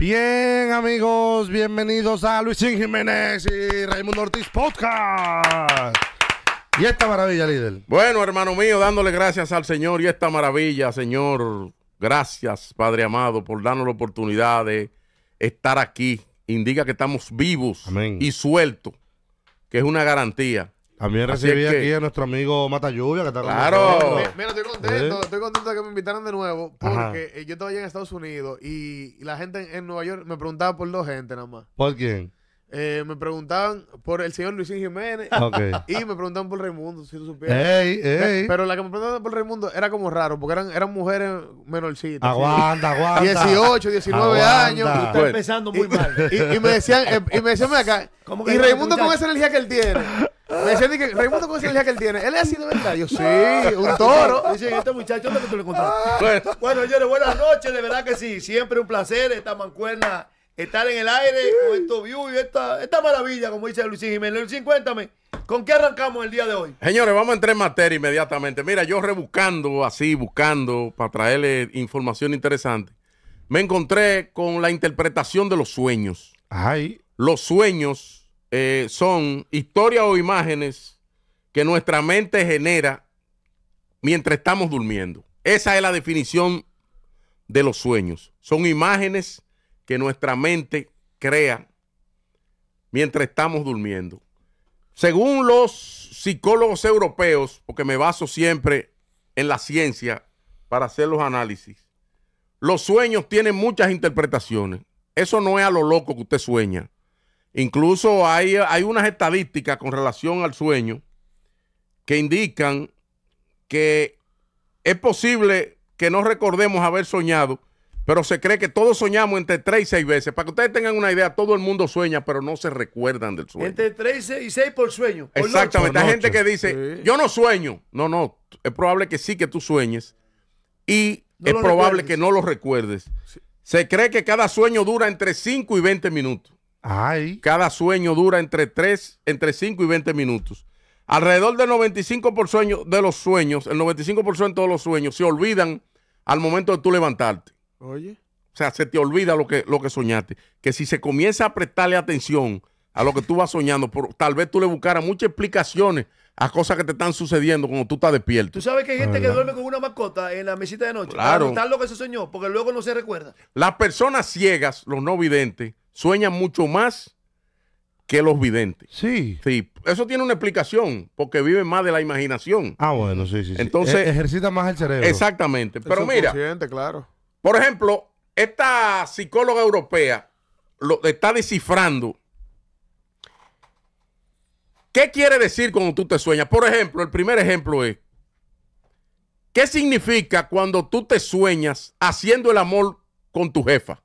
Bien, amigos, bienvenidos a Luisín Jiménez y Raimundo Ortiz Podcast. Y esta maravilla, líder. Bueno, hermano mío, dándole gracias al Señor y esta maravilla, Señor. Gracias, Padre amado, por darnos la oportunidad de estar aquí. Indica que estamos vivos y sueltos, que es una garantía. También recibí aquí a nuestro amigo Mata Lluvia, que está Claro. Mira, estoy contento, estoy contento de que me invitaran de nuevo, porque eh, yo estaba allá en Estados Unidos y la gente en Nueva York me preguntaba por dos gente nada más. ¿Por quién? Eh, me preguntaban por el señor Luisín Jiménez y me preguntaban por Raimundo, si tú supieras. Pero la que me preguntaban por Raimundo era como raro, porque eran, eran mujeres menorcitas. Aguanta, aguanta. 18, 19 años. empezando muy mal. Y, me decían, y me decían, eh, acá, y Raimundo con esa energía que él tiene. Me decían que Raimundo con esa energía que él tiene. Él es así de verdad. Yo, sí, un toro. Dicen, este muchacho, ¿dónde tú Bueno, bueno, señores, buenas noches. De verdad que sí. Siempre un placer esta mancuerna estar en el aire con estos views esta, maravilla, como dice Luis Jiménez. Luisín, cuéntame, ¿con qué arrancamos el día de hoy? Señores, vamos a entrar en materia inmediatamente. Mira, yo rebuscando así, buscando para traerle información interesante, me encontré con la interpretación de los sueños. Los sueños eh, son historias o imágenes que nuestra mente genera mientras estamos durmiendo. Esa es la definición de los sueños. Son imágenes que nuestra mente crea mientras estamos durmiendo. Según los psicólogos europeos, porque me baso siempre en la ciencia para hacer los análisis, los sueños tienen muchas interpretaciones. Eso no es a lo loco que usted sueña. Incluso hay, hay unas estadísticas con relación al sueño que indican que es posible que no recordemos haber soñado pero se cree que todos soñamos entre tres y seis veces. Para que ustedes tengan una idea, todo el mundo sueña, pero no se recuerdan del sueño. Entre tres y seis por sueño. Exactamente. Hay gente que dice, yo no sueño. No, no. Es probable que sí que tú sueñes y es probable que no lo recuerdes. Se cree que cada sueño dura entre 5 y 20 minutos. Ay. Cada sueño dura entre 3, entre 5 y 20 minutos. Alrededor del 95% de los sueños, el 95% de los sueños se olvidan al momento de tú levantarte. Oye. O sea, se te olvida lo que, lo que soñaste. Que si se comienza a prestarle atención a lo que tú vas soñando, tal vez tú le buscaras muchas explicaciones a cosas que te están sucediendo cuando tú estás despierto. Tú sabes que hay gente que duerme con una mascota en la mesita de noche. Claro. Para lo que se soñó, porque luego no se recuerda. Las personas ciegas, los no videntes, sueñan mucho más que los videntes. Sí. Sí. Eso tiene una explicación, porque viven más de la imaginación. Ah, bueno, sí, sí. Entonces. E-, ejercita más el cerebro. Exactamente. Pero mira. Por ejemplo, esta psicóloga europea lo está descifrando. ¿Qué quiere decir cuando tú te sueñas? Por ejemplo, el primer ejemplo es, ¿qué significa cuando tú te sueñas haciendo el amor con tu jefa?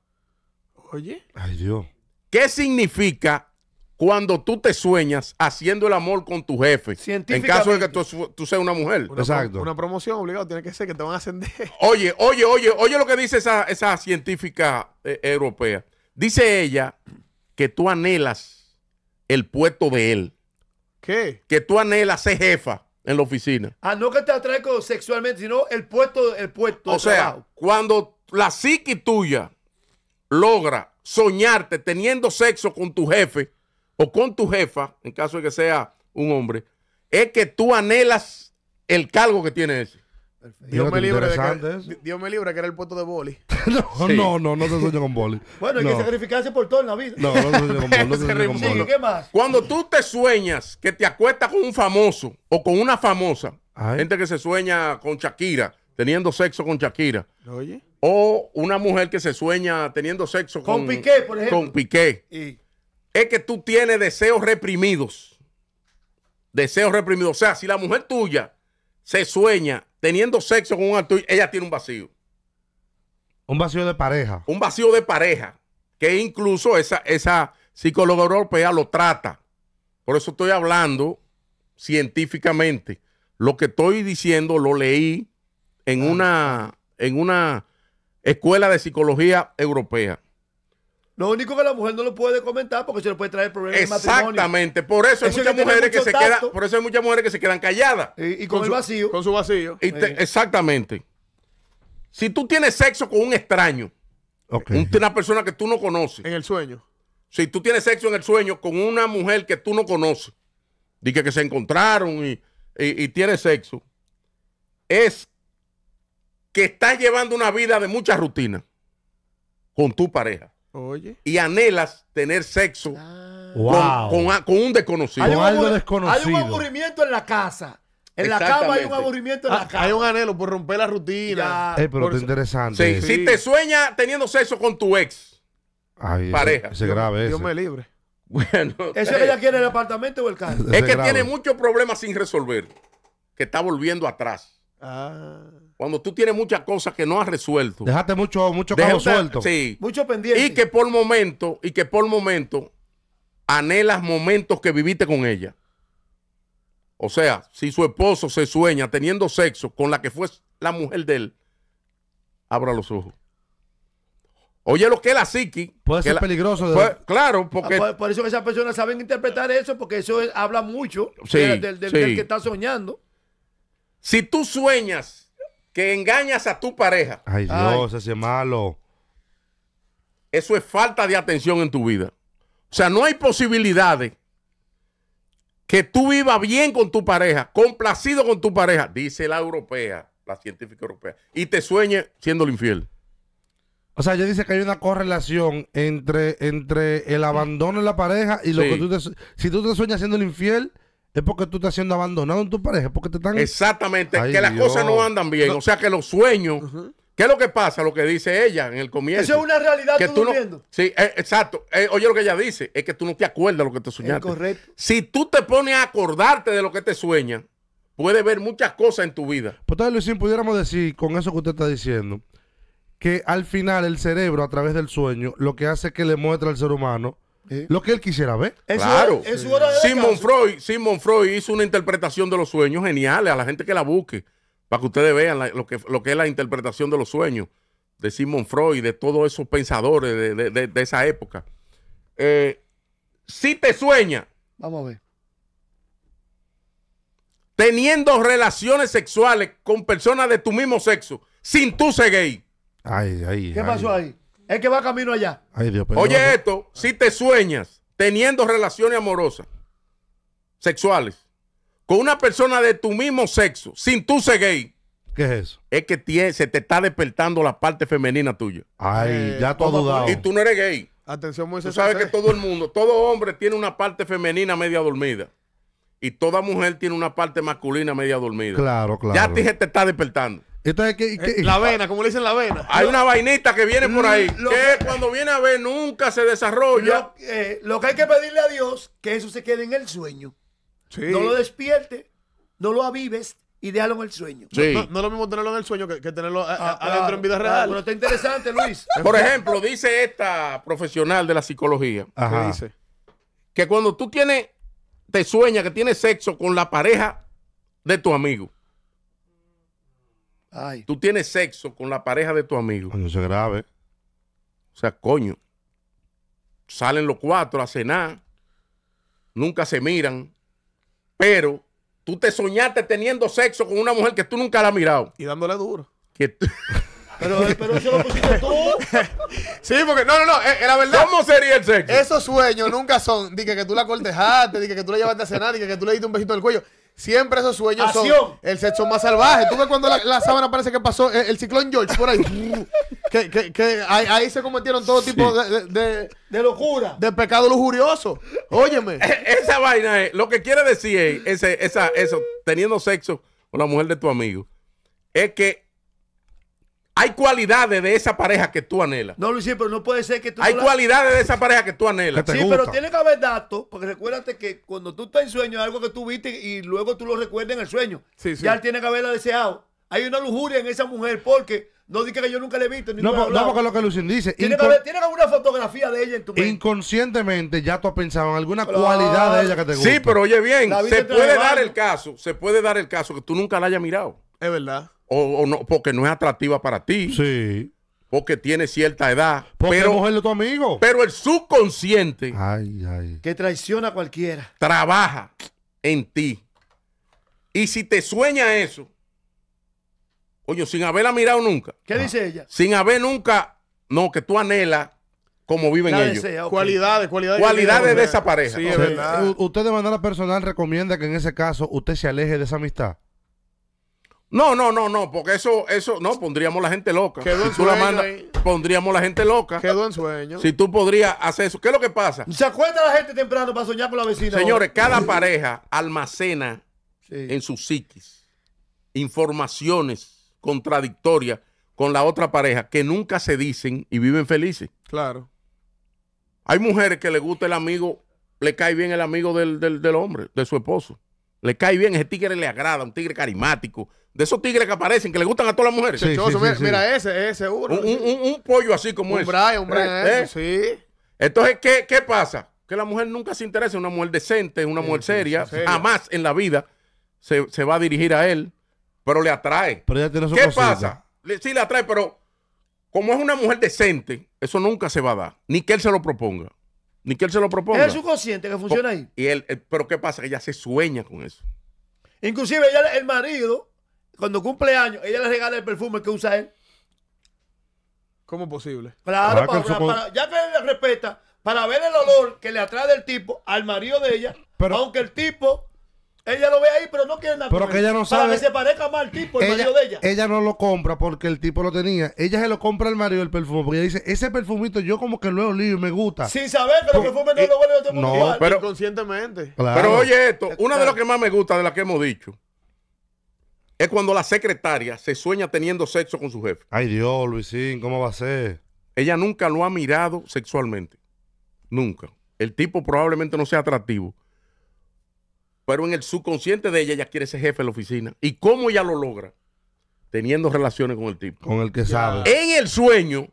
Oye. Ay, Dios. ¿Qué significa cuando tú te sueñas haciendo el amor con tu jefe. En caso de que tú, seas una mujer. Una promoción obligada tiene que ser que te van a ascender. Oye, oye, oye, oye lo que dice esa, científica eh, europea. Dice ella que tú anhelas el puesto de él. ¿Qué? Que tú anhelas ser jefa en la oficina. Ah, no que te atrae sexualmente, sino el puesto, el puesto. O sea, cuando la psiqui tuya logra soñarte teniendo sexo con tu jefe, o con tu jefa, en caso de que sea un hombre, es que tú anhelas el cargo que tiene ese. Dios me, libre de que, Dios me libre que era el puesto de boli. no, no, no, no se sueña con boli. Bueno, hay que sacrificarse por todo en la vida. No, no se sueña con boli. No ¿Qué más? Cuando tú te sueñas que te acuestas con un famoso o con una famosa, gente que se sueña con Shakira, teniendo sexo con Shakira. Oye. O una mujer que se sueña teniendo sexo con, con Piqué, por ejemplo. Con Piqué. Y es que tú tienes deseos reprimidos. Deseos reprimidos. O sea, si la mujer tuya se sueña teniendo sexo con un alto, ella tiene un vacío. Un vacío de pareja. Un vacío de pareja. Que incluso esa, esa psicóloga europea lo trata. Por eso estoy hablando científicamente. Lo que estoy diciendo lo leí en ah. una, en una escuela de psicología europea. Lo único que la mujer no lo puede comentar porque se le puede traer problemas Exactamente. Por eso hay muchas mujeres que se quedan, por eso hay muchas mujeres que se quedan calladas. Y, con, el vacío. con su vacío. exactamente. Si tú tienes sexo con un extraño, una persona que tú no conoces. En el sueño. Si tú tienes sexo en el sueño con una mujer que tú no conoces, y que, se encontraron y, y, y tienes sexo, es que estás llevando una vida de mucha rutina con tu pareja. Y anhelas tener sexo ah. con, un desconocido. Hay un, aburrimiento en la casa. En la cama hay un aburrimiento en la ah, casa. Hay un anhelo por romper la rutina. Eh, pero interesante. Si te sueña teniendo sexo con tu ex pareja. grave Dios, me libre. Bueno. ¿Eso es que ella quiere el apartamento o el carro? Es que tiene muchos problemas sin resolver. Que está volviendo atrás. Ah. Cuando tú tienes muchas cosas que no has resuelto. Dejaste mucho, mucho suelto. Mucho pendiente. Y que por momento, y que por momento, anhelas momentos que viviste con ella. O sea, si su esposo se sueña teniendo sexo con la que fue la mujer de él, abra los ojos. Oye, lo que es la psiqui. Puede ser peligroso. Pues, claro, porque. Ah, por, eso esas personas saben interpretar eso, porque eso habla mucho del que está soñando. Si tú sueñas que engañas a tu pareja. Ay, Dios, ese malo. Eso es falta de atención en tu vida. O sea, no hay posibilidades que tú vivas bien con tu pareja, complacido con tu pareja, dice la europea, la científica europea, y te sueñe el infiel. O sea, ella dice que hay una correlación entre, entre el abandono en la pareja y lo que tú te... Si tú te sueñas siendo el infiel, es porque tú estás siendo abandonado en tu pareja, porque te están... Exactamente, que las cosas no andan bien, o sea que los sueños... ¿Qué es lo que pasa? Lo que dice ella en el comienzo. Eso es una realidad que tú, no, Sí, eh, exacto. Eh, oye, lo que ella dice es que tú no te acuerdas lo que te soñaste. Es correcto. Si tú te pones a acordarte de lo que te sueña, puedes ver muchas cosas en tu vida. Pues tal Luisín, pudiéramos decir con eso que usted está diciendo, que al final el cerebro, a través del sueño, lo que hace es que le muestra al ser humano lo que él quisiera ver. Claro. Simon, Freud, hizo una interpretación de los sueños geniales, a la gente que la busque, para que ustedes vean lo, que, lo que es la interpretación de los sueños de Simon Freud, de todos esos pensadores de, esa época. Eh, si te sueña. Vamos a ver. Teniendo relaciones sexuales con personas de tu mismo sexo, sin tú ser gay. Ay, ay, ¿Qué pasó ahí? es que va camino allá. Oye, esto, si te sueñas teniendo relaciones amorosas, sexuales, con una persona de tu mismo sexo, sin tú ser gay. ¿Qué es eso? Es que se te está despertando la parte femenina tuya. Ay, eh, ya tú has dudado. Y tú no eres gay. Atención, Moisés. Tú sabes que todo el mundo, todo hombre tiene una parte femenina media dormida. Y toda mujer tiene una parte masculina media dormida. Claro, claro. Ya te está despertando. Eh, la vena, como le dicen la vena. Hay una vainita que viene por ahí, que cuando viene a ver nunca se desarrolla. Eh, lo, que hay que pedirle a Dios, que eso se quede en el sueño. No lo despierte, no lo avives y déjalo en el sueño. No, es lo mismo tenerlo en el sueño que, tenerlo eh, ah, adentro en vida real. está interesante, Luis. por ejemplo, dice esta profesional de la psicología, que dice que cuando tú tienes, te sueñas que tienes sexo con la pareja de tu amigo. Tú tienes sexo con la pareja de tu amigo. No se grave. O sea, coño. Salen los cuatro a cenar. Nunca se miran. Pero tú te soñaste teniendo sexo con una mujer que tú nunca la has mirado. Y dándole duro. Pero, pero, eso lo pusiste tú. sí, porque no, no, no, la verdad. ¿Cómo sería el sexo? Esos sueños nunca son, dije que tú la cortejaste, dije que tú la llevaste a cenar, dije que tú le diste un besito en cuello. Siempre esos sueños son el sexo más salvaje. Tú ves cuando la, sábana parece que pasó eh, el, ciclón George por ahí. que, ahí, se cometieron todo tipo de, locura. De pecado lujurioso. Óyeme. esa vaina es, lo que quiere decir ese, esa, eso, teniendo sexo con la mujer de tu amigo, es que hay cualidades de esa pareja que tú anhelas. No, Luis, pero no puede ser que tú. Hay cualidades de esa pareja que tú anhelas. sí, pero tiene que haber datos, porque recuérdate que cuando tú estás en sueño, algo que tú viste y luego tú lo recuerdas en el sueño. Sí, sí. Ya tiene que haberla deseado. Hay una lujuria en esa mujer porque no diga que yo nunca le he visto. Ni no, no, no, lo que Lucien dice. Tiene, que haber, una fotografía de ella en tu mente. Inconscientemente ya tú has pensado en alguna cualidad de ella que te gusta. Sí, pero oye bien, se puede dar el caso, se puede dar el caso que tú nunca la hayas mirado. Es verdad o, porque no es atractiva para ti. Sí. Porque tiene cierta edad. Porque pero, mujer de tu amigo. Pero el subconsciente. Ay, ay. Que traiciona a cualquiera. Trabaja en ti. Y si te sueña eso, oye, sin haberla mirado nunca. ¿Qué ah. dice ella? Sin haber nunca, no, que tú anhelas como viven ellos. Cualidades, cualidades. Cualidades de esa pareja. Sí, es verdad. Usted de manera personal recomienda que en ese caso usted se aleje de esa amistad. No, no, no, no, porque eso, eso, no, pondríamos la gente loca. Quedó en sueño pondríamos la gente loca. Quedó en sueño. Si tú podrías hacer eso, ¿qué es lo que pasa? Se acuerda la gente temprano para soñar con la vecina. Señores, cada pareja almacena en su psiquis informaciones contradictorias con la otra pareja que nunca se dicen y viven felices. Claro. Hay mujeres que le gusta el amigo, le cae bien el amigo del, del hombre, de su esposo. Le cae bien, ese tigre le agrada, un tigre carismático, de esos tigres que aparecen, que le gustan a todas las mujeres. Sí, mira, sí. ese, ese uno. Un, pollo así como un ese. un Brian, eh, sí. Eh. Entonces, ¿qué, pasa? Que la mujer nunca se interesa en una mujer decente, en una mujer seria, jamás en la vida se, va a dirigir a él, pero le atrae. ¿Qué pasa? sí le atrae, pero como es una mujer decente, eso nunca se va a dar, ni que él se lo proponga. Ni que él se lo proponga. Es el subconsciente que funciona ahí. Y él, eh, pero ¿qué pasa? Ella se sueña con eso. Inclusive el marido cuando cumple años, ella le regala el perfume que usa él. ¿Cómo posible? Claro, ah, para, ya que le respeta, para ver el olor que le atrae del tipo al marido de ella, aunque el tipo, ella lo ve ahí, pero no quiere nada. Pero que ella no sabe. Para que se parezca más al tipo, el marido de ella. Ella no lo compra porque el tipo lo tenía. Ella se lo compra al marido el perfume, porque ella dice, ese perfumito yo como que lo he y me gusta. Sin saber que el pues, perfume no lo huele No, pero conscientemente. Pero oye esto, una de las que más me gusta de las que hemos dicho es cuando la secretaria se sueña teniendo sexo con su jefe. Ay Dios, Luisín, ¿cómo va a ser? Ella nunca lo ha mirado sexualmente. Nunca. El tipo probablemente no sea atractivo. Pero en el subconsciente de ella, ella quiere ser jefe de la oficina. ¿Y cómo ella lo logra? Teniendo relaciones con el tipo. Con el que sabe. En el sueño,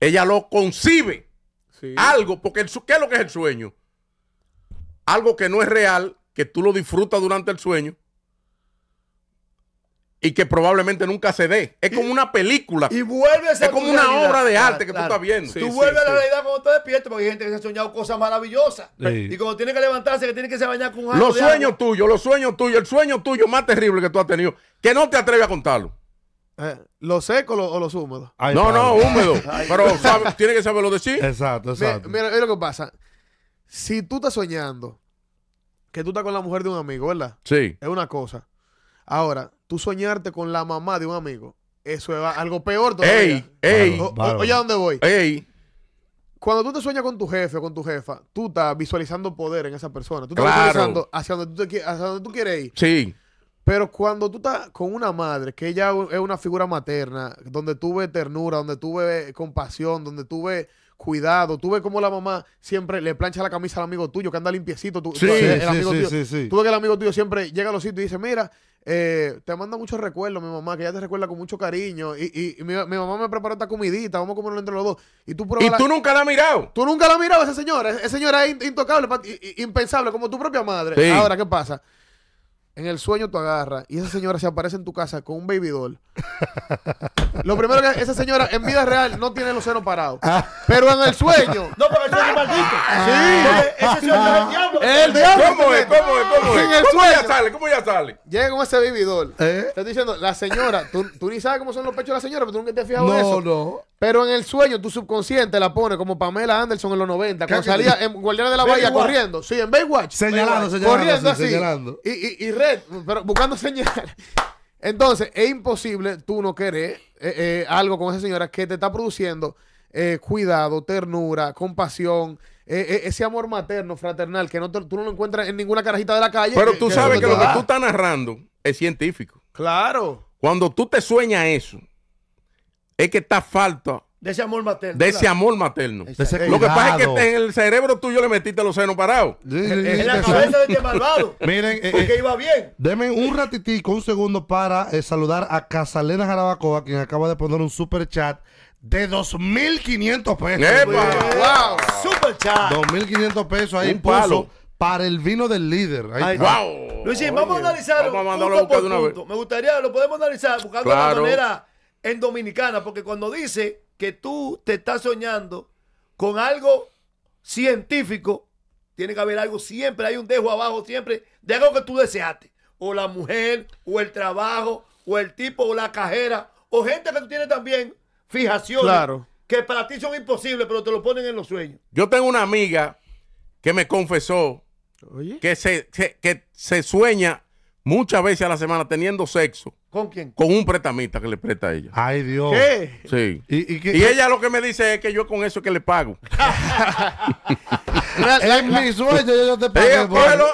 ella lo concibe. Algo, porque el, ¿qué es lo que es el sueño? Algo que no es real, que tú lo disfrutas durante el sueño y que probablemente nunca se dé. Es como una película. Y vuelve a ser Es como una obra de arte que tú estás viendo. tú vuelves a la realidad cuando te despierto porque hay gente que se ha soñado cosas maravillosas. Y cuando tiene que levantarse, que tiene que se bañar con algo. Los sueños tuyos, los sueños tuyos, el sueño tuyo más terrible que tú has tenido, que no te atreves a contarlo. Eh, ¿Los secos o los húmedos? no, no, húmedo pero sabe, tiene que saberlo decir. Exacto, exacto. Mira, mira, mira lo que pasa. Si tú estás soñando que tú estás con la mujer de un amigo, ¿verdad? Sí. Es una cosa. Ahora, tú soñarte con la mamá de un amigo, eso es algo peor todavía. Ey, ey, o, oye, ¿a dónde voy? Ey. Cuando tú te sueñas con tu jefe o con tu jefa, tú estás visualizando poder en esa persona. Tú estás visualizando hacia donde, tú quieres ir. Sí. Pero cuando tú estás con una madre, que ella es una figura materna, donde tú ves ternura, donde tú ves compasión, donde tú ves cuidado, tú ves como la mamá siempre le plancha la camisa al amigo tuyo, que anda limpiecito. sí, el, amigo tú ves que el amigo tuyo siempre llega a los sitios y dice, mira, eh, te manda muchos recuerdos, mi mamá, que ella te recuerda con mucho cariño. Y, y, mi, mamá me preparó esta comidita, vamos a comerlo entre los dos. Y tú, ¿Y tú nunca la has mirado. Tú nunca la has mirado, esa señora. Esa señora es intocable, impensable, como tu propia madre. Ahora, ¿qué pasa? En el sueño tú agarras y esa señora se aparece en tu casa con un baby doll lo primero que esa señora en vida real no tiene los senos parados. Pero en el sueño. No, pero el sueño maldito. Sí. Ese sueño es el diablo. ¿Cómo es? ¿Cómo es? ¿Cómo es? En el ¿Cómo ya sale? ¿Cómo ya sale? Llega con ese vividor. ¿Eh? Te estoy diciendo, la señora, tú, ni sabes cómo son los pechos de la señora, pero tú nunca te has fijado en eso. No, no. Pero en el sueño, tu subconsciente la pone como Pamela Anderson en los 90, cuando salía en Guardiana de la Bahía corriendo. Sí, en Baywatch. Señalando, señalando. Corriendo así. Y, y, y red, buscando señales entonces, es imposible tú no querer eh, eh, algo con esa señora que te está produciendo eh, cuidado, ternura, compasión, ese amor materno, fraternal, que no tú no lo encuentras en ninguna carajita de la calle. Pero tú sabes que lo que tú estás narrando es científico. Claro. Cuando tú te sueñas eso, es que está falta de ese amor materno. De ese amor materno. Lo que pasa es que en el cerebro tuyo le metiste los senos parados. en la cabeza de este malvado. Miren, eh, porque eh, iba bien. Deme un ratitico, un segundo para eh, saludar a Casalena Jarabacoa, quien acaba de poner un super chat de 2.500 pesos. ¡Epa! ¡Wow! ¡Super chat! 2.500 pesos ahí un Para el vino del líder. Ahí ¡Wow! Luis, vamos a analizarlo Vamos a punto por punto. Me gustaría, lo podemos analizar buscando la una manera en dominicana, porque cuando dice que tú te estás soñando con algo científico, tiene que haber algo siempre, hay un dejo abajo siempre de algo que tú deseaste. O la mujer, o el trabajo, o el tipo, o la cajera, o gente que tú tienes también fijaciones claro. que para ti son imposibles, pero te lo ponen en los sueños. Yo tengo una amiga que me confesó que se sueña muchas veces a la semana teniendo sexo. ¿Con quién? Con un prestamista que le presta a ella. Ay, Dios. ¿Qué? Sí. ¿Y, y, y ella lo que me dice es que yo con eso es que le pago. es mi sueño, yo te pago. Cógelo,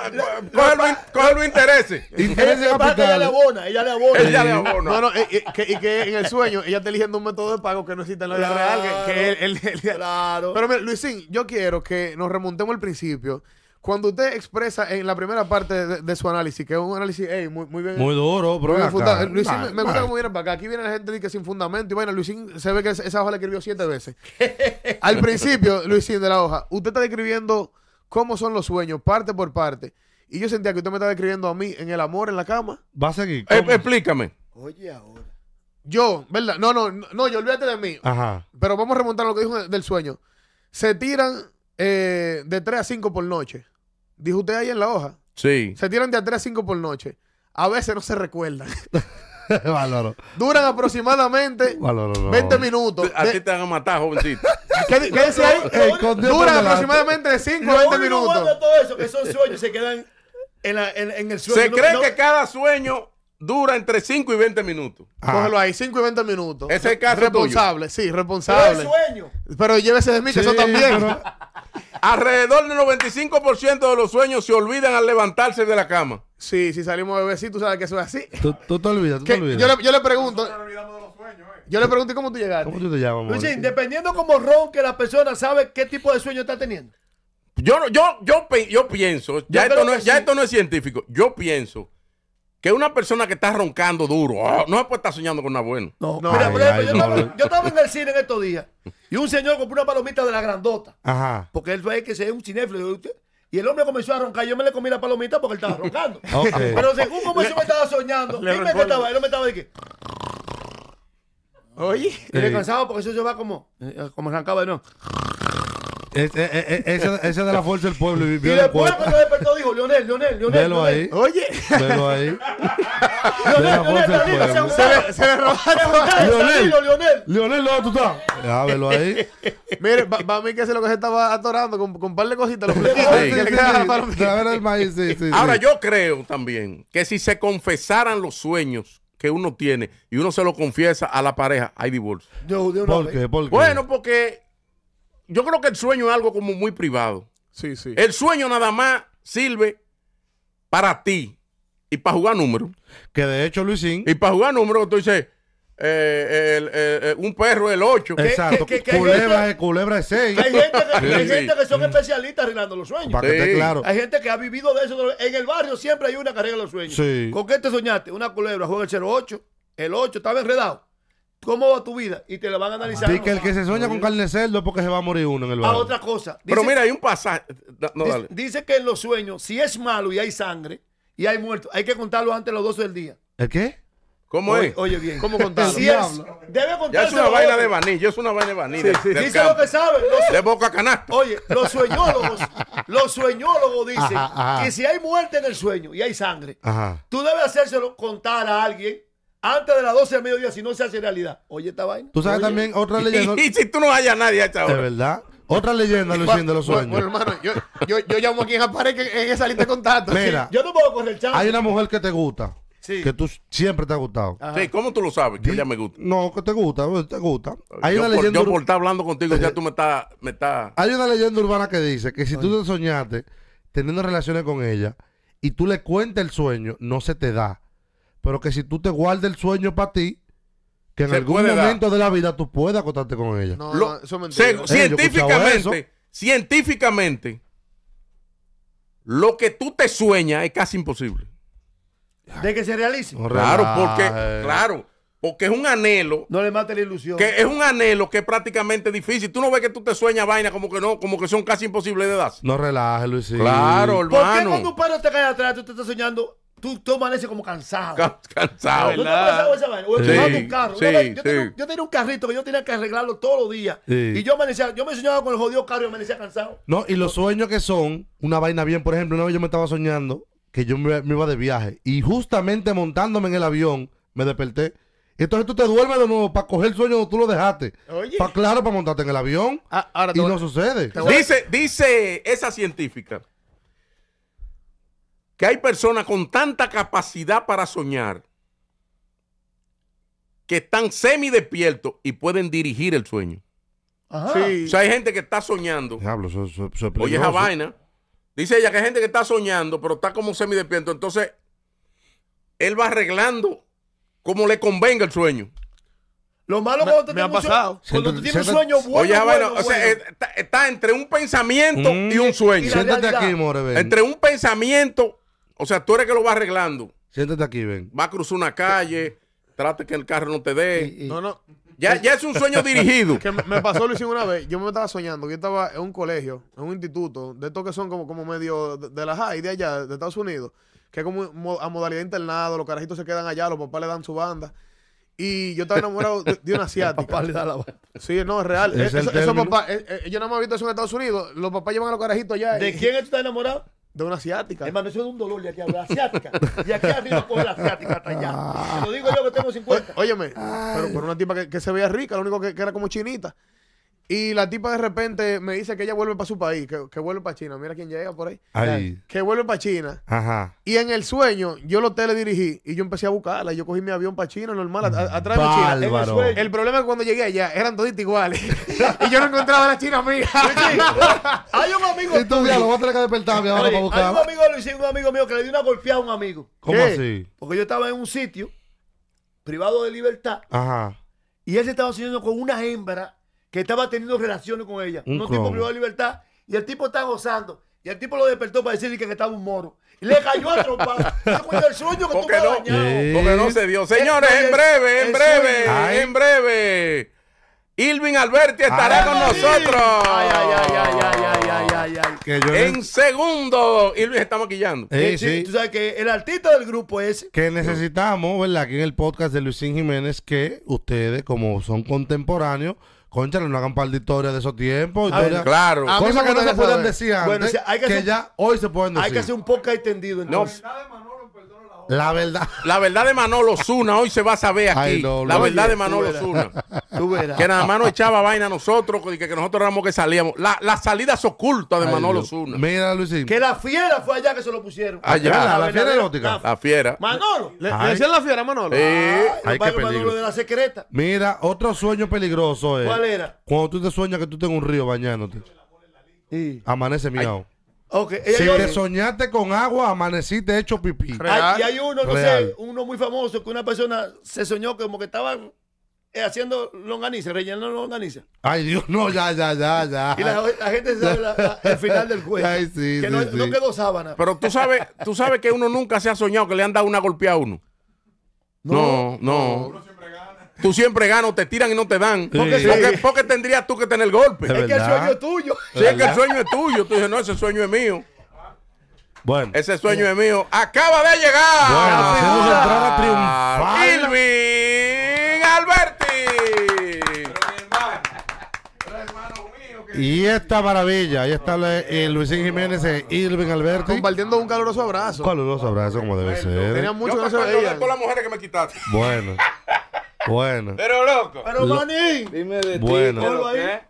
cógelo, intereses. Intereses Ella le abona, ella le abona. Ella le abona. No, no, y, que, en el sueño ella está eligiendo un método de pago que no existe en la vida real. Que, él, claro. Pero mira, Luisín, yo quiero que nos remontemos al principio. Cuando usted expresa en la primera parte de, su análisis, que es un análisis muy, muy bien. Muy duro, bro. Muy acá. Luisín, me, gusta cómo vienen para acá. Aquí viene la gente que sin fundamento. Y bueno, Luisín se ve que esa hoja la escribió siete veces. Al principio, Luisín de la hoja, usted está describiendo cómo son los sueños, parte por parte. Y yo sentía que usted me estaba describiendo a mí en el amor, en la cama. Va a seguir. Eh, explícame. Oye, ahora. Yo, ¿verdad? No, no, no, yo olvídate de mí. Ajá. Pero vamos a remontar lo que dijo del sueño. Se tiran eh, de 3 a 5 por noche. Dijo usted ahí en la hoja. Sí. Se tiran de a 3 a 5 por noche. A veces no se recuerdan. Valoro. Duran aproximadamente 20 minutos. A ti eh, te van a matar, jovencito. ¿Qué, ¿qué ahí? Duran aproximadamente de 5 a 20 minutos. Lo todo eso, que son sueños, se quedan en, la, en, el sueño. Se cree que cada sueño dura entre 5 y 20 minutos. Ah. Cógelo ahí, 5 y 20 minutos. Ese es el caso Responsable, sí, responsable. Pero sueño. Pero llévese de mí, que eso también. Alrededor del 95% de los sueños se olvidan al levantarse de la cama. Sí, si salimos a tú sabes que eso es así. Tú, te olvidas, tú te olvidas. Yo le, yo le pregunto. Eh. Yo le pregunté cómo tú llegaste. ¿Cómo tú te llamas? dependiendo como ronque la persona sabe qué tipo de sueño está teniendo. Yo yo yo yo, pienso, ya, no, es, ya esto no es científico. Yo pienso que una persona que está roncando duro oh, no se puede estar soñando con una buena. No, no. yo, Estaba, en el cine en estos días y un señor compró una palomita de la grandota. Ajá. Porque él sabe que se es un cinéfilo. Y el hombre comenzó a roncar. Yo me le comí la palomita porque él estaba roncando. Pero según como yo me estaba soñando, dime que estaba. Él me estaba de que. Oye. Y porque eso se va como. Eh, como arrancaba, ¿no? Ese es, de la fuerza del pueblo. Y, y después cuando despertó dijo, Leonel, Leonel, Leonel. Velo ahí. Oye. Velo ahí. Leonel, Leonel, se, le, se le robaron. Leonel, Leonel. Leonel, no, tú estás. Ya, velo ahí. Mire, para mí que es lo que se estaba atorando con, un par de cositas. el maíz, sí, sí. Ahora, yo creo también que si se confesaran los sueños que uno tiene y uno se lo confiesa a la pareja, hay divorcio. ¿Por qué? Bueno, porque yo creo que el sueño es algo como muy privado. Sí, sí. El sueño nada más sirve para ti y para jugar números. Que de hecho, Luisín. Y para jugar números, tú dices. Eh, eh, eh, un perro el 8. Exacto. culebra, culebra es 6. Hay gente que, son mm. especialistas arreglando los sueños. Para que esté claro. Hay gente que ha vivido de eso. En el barrio siempre hay una que de los sueños. Sí. ¿Con qué te soñaste? Una culebra, juega el 08, el 8, estaba enredado. ¿Cómo va tu vida? Y te lo van a analizar. Dice que el que se sueña con carne de cerdo es porque se va a morir uno en el ah, barrio. A otra cosa. Dice, Pero mira, hay un pasaje. dice, que en los sueños, si es malo y hay sangre y hay muertos, hay que contarlo antes de los 12 del día. ¿El qué? ¿Cómo es? Oye bien. ¿Cómo contarlo? Si es, debe ya es una vaina de baní. es una vaina de baní. Sí, sí, dice lo que sabe. de boca canasta. Oye, los sueñólogos, los sueñólogos dicen que si hay muerte en el sueño y hay sangre, tú debes hacérselo contar a alguien antes de las 12 al mediodía si no se hace realidad. Oye, esta vaina. Tú sabes también otra leyenda. y si tú no hayas a nadie a esta De verdad. Otra leyenda, Luisín, de los sueños. Bueno, hermano, yo, yo, yo, llamo a quien aparezca en esa lista de contactos. Mira, yo no puedo correr chat Hay una mujer que te gusta. Sí. Que tú siempre te ha gustado. Sí, ¿cómo tú lo sabes? Que ella me gusta. No, que te gusta, pues, te gusta. Hay yo, una leyenda por, por estar hablando contigo, ya tú me estás. Me Hay una leyenda urbana que dice que si tú te soñaste teniendo relaciones con ella y tú le cuentas el sueño, no se te da pero que si tú te guardas el sueño para ti, que en algún momento de la vida tú puedas acostarte con ella. No, eso científicamente, lo que tú te sueñas es casi imposible. De que se realice. Claro, porque, claro, porque es un anhelo. No le mate la ilusión. Que es un anhelo que es prácticamente difícil. Tú no ves que tú te sueñas vaina como que no, como que son casi imposibles de darse. No relajes, Luis. Claro, ¿Por qué cuando un perro te cae atrás tú te estás soñando tú tomas ese como cansado. cansado. yo, tenía, un carrito que yo tenía que arreglarlo todos los días. Y yo amanecía, yo me soñaba con el jodido carro y amanecía cansado. No, y los sueños que son una vaina bien. Por ejemplo, una vez yo me estaba soñando que yo me, iba de viaje y justamente montándome en el avión me desperté. Entonces tú te duermes de nuevo para coger el sueño donde tú lo dejaste. Oye. Pa claro, para montarte en el avión. Ah, y no sucede. Dice, dice esa científica que hay personas con tanta capacidad para soñar que están semi despiertos y pueden dirigir el sueño. O sea, hay gente que está soñando. Oye, esa vaina. Dice ella que hay gente que está soñando, pero está como semi despierto. Entonces, él va arreglando como le convenga el sueño. Lo malo cuando, te ha tú tienes un sueño bueno. Oye, o sea, Está, entre un pensamiento mm. y un sueño. Siéntate aquí, Entre un pensamiento o sea, tú eres que lo va arreglando. Siéntate aquí, ven. Va a cruzar una calle, trate que el carro no te dé. No, no. Ya, eh, ya, es un sueño dirigido. Que me pasó lo hice una vez. Yo me estaba soñando. Yo estaba en un colegio, en un instituto, de estos que son como, como medio de, la high de allá, de Estados Unidos, que es como a modalidad internado. Los carajitos se quedan allá, los papás le dan su banda. Y yo estaba enamorado de, una asiática. papá le da la banda. Sí, no, es real. eso, papá, eh, eh, yo no me he visto eso en Estados Unidos. Los papás llevan a los carajitos allá. ¿De quién estás enamorado? De una asiática. Hermano, eso es un dolor de aquí la Asiática. Y aquí arriba con la asiática hasta allá. Ah. Te lo digo yo que tengo 50. Óyeme, pero por una tipa que, que, se veía rica, lo único que era como chinita. Y la tipa de repente me dice que ella vuelve para su país, que, que vuelve para China. Mira quién llega por ahí. Que vuelve para China. Ajá. Y en el sueño, yo lo teledirigí y yo empecé a buscarla. Yo cogí mi avión para China, normal, atrás de China. el, el, problema es que cuando llegué allá eran toditos iguales. y yo no encontraba a la China mía. hay un amigo. Sí, ya, lo a tener que despertar ahora para Hay un amigo Luis, un amigo mío que le dio una golpeada a un amigo. ¿Cómo así? Porque yo estaba en un sitio privado de libertad. Ajá. Y él se estaba soñando con una hembra que estaba teniendo relaciones con ella. Un tipo privado de libertad y el tipo estaba gozando. Y el tipo lo despertó para decirle que estaba un moro. Y le cayó a trompar. el sueño que porque, no, porque no se dio. Señores, en breve, en breve, en breve. Ilvin Alberti estará con nosotros. Ay, ay, ay, ay, ay, ay, en segundo, Ilvin está maquillando. Eh, sí, sí, Tú sabes que el artista del grupo es. Que necesitamos, ¿verdad? Aquí en el podcast de Luisín Jiménez, que ustedes, como son contemporáneos, concha, no hagan par de historias de esos tiempos. claro. Cosas que no se pueden decir antes, que, ya hoy se pueden decir. Hay que hacer un poco extendido. entonces. No. La verdad. La verdad de Manolo Zuna hoy se va a saber aquí. la verdad de Manolo Zuna. Que nada más nos echaba vaina a nosotros, que, que nosotros éramos que salíamos. La, las salidas ocultas de Manolo Zuna. Mira, Luis. Que la fiera fue allá que se lo pusieron. Allá. la, fiera erótica. La, fiera. Manolo. Le, decían la fiera Manolo. Sí. Ay, qué Manolo de la secreta. Mira, otro sueño peligroso es. ¿Cuál era? Cuando tú te sueñas que tú tengas un río bañándote. Y. Amanece miado. Si te soñaste con agua, amaneciste hecho pipí. y hay uno, no sé, uno muy famoso, que una persona se soñó como que estaba eh, haciendo longaniza, rellenando longaniza. Ay, Dios, no, ya, ya, ya, ya. Y la, gente gente sabe el final del juego. Ay, sí, que sí, no, no, quedó sábana. Pero tú sabes, tú sabes que uno nunca se ha soñado que le han dado una golpea a uno. no. no. no tú siempre ganas, te tiran y no te dan. ¿Por Porque, tendrías tú que tener el golpe. Es, que el sueño es tuyo. Sí, es que el sueño es tuyo. Tú dices, no, ese sueño es mío. Bueno. Ese sueño es mío. Acaba de llegar. Bueno, hacemos entrada ah, triunfal. Alberti. Y esta maravilla, ahí está eh, Luisín Jiménez e Irving Alberti. Compartiendo un caluroso abrazo. caluroso abrazo, como debe ser. Tenía mucho Yo que hacer las mujeres que me quitaste. Bueno. Bueno. Pero loco. Pero Manín, maní. Dime de ti. Bueno. Ahí,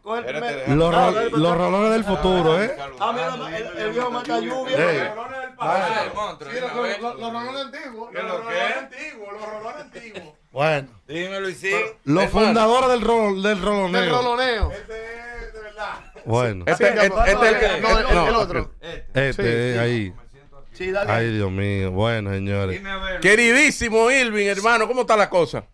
los, rolones del futuro, ¿eh? Ah, mira, el, viejo mata lluvia. Los rolones del pasado. los, rolones antiguos. Los rolones antiguos. Los rolones antiguos. Bueno. Dime, Luisín. Los fundadores del, rol, del roloneo. Del roloneo. Este es de verdad. Bueno. Este, es el otro. Este, ahí. Sí, dale. Ay, Dios mío. Bueno, señores. Queridísimo Irving, hermano, ¿cómo está la cosa?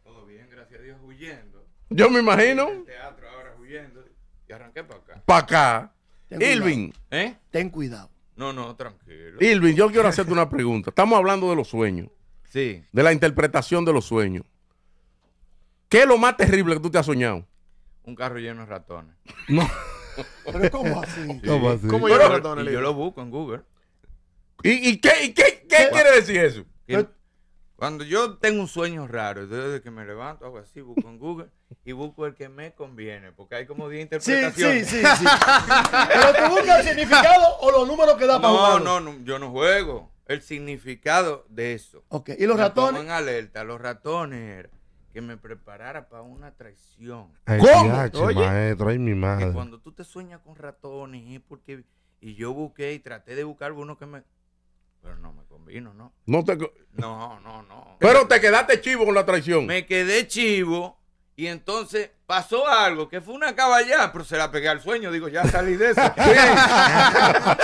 Yo me imagino. Teatro ahora huyendo y arranqué para acá. Para acá. Ten Ilvin. ¿Eh? Ten cuidado. No, no, tranquilo. Ilvin, yo quiero hacerte una pregunta. Estamos hablando de los sueños. Sí. De la interpretación de los sueños. ¿Qué es lo más terrible que tú te has soñado? Un carro lleno de ratones. No. ¿Pero cómo así? ¿Cómo así? yo, lo, busco en Google. ¿Y, y qué, qué, qué quiere decir eso? ¿Qué? Cuando yo tengo un sueño raro, desde que me levanto hago así, busco en Google y busco el que me conviene, porque hay como 10 interpretaciones. Sí, sí, sí. Pero tú buscas el significado o los números que da para no, jugar. No, no, yo no juego. El significado de eso. Ok, ¿y los me ratones? en alerta, los ratones que me preparara para una traición. ¿Cómo? Oye, mi madre. cuando tú te sueñas con ratones es porque... Y yo busqué y traté de buscar uno que me pero no me convino, ¿no? No, te... no, no, no. Pero te quedaste chivo con la traición. Me quedé chivo y entonces pasó algo que fue una caballada, pero se la pegué al sueño. Digo, ya salí de eso. sí,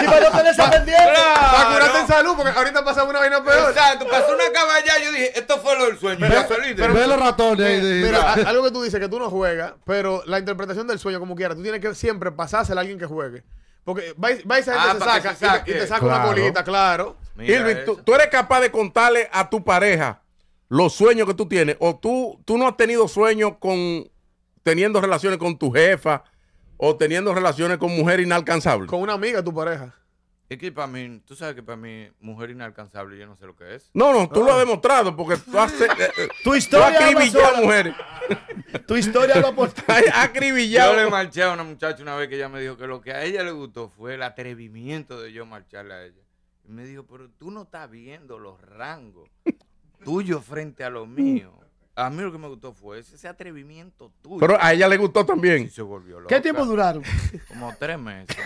pero no te pendiente Para curarte en salud, porque ahorita pasó una vaina peor. Exacto, pasó una caballada. Yo dije, esto fue lo del sueño. Pero, salí de pero, ve los ratones. mira, algo que tú dices que tú no juegas, pero la interpretación del sueño, como quiera tú tienes que siempre pasársela a alguien que juegue. Porque vais, vais a ah, gente se saca, y te, saca una bolita, claro. Irving, tú, eres capaz de contarle a tu pareja los sueños que tú tienes. O tú, tú no has tenido sueños con teniendo relaciones con tu jefa o teniendo relaciones con mujer inalcanzable. Con una amiga, tu pareja. Es que para mí, tú sabes que para mí, mujer inalcanzable, yo no sé lo que es. No, no, tú lo ah. has demostrado porque tú has, eh, eh, tu historia tú acribillado a mujeres. tu historia lo ha acribillado. Yo le marché a una muchacha una vez que ella me dijo que lo que a ella le gustó fue el atrevimiento de yo marcharle a ella me dijo, pero tú no estás viendo los rangos tuyos frente a los míos. A mí lo que me gustó fue ese, atrevimiento tuyo. Pero a ella le gustó también. ¿Qué tiempo duraron? Como tres meses.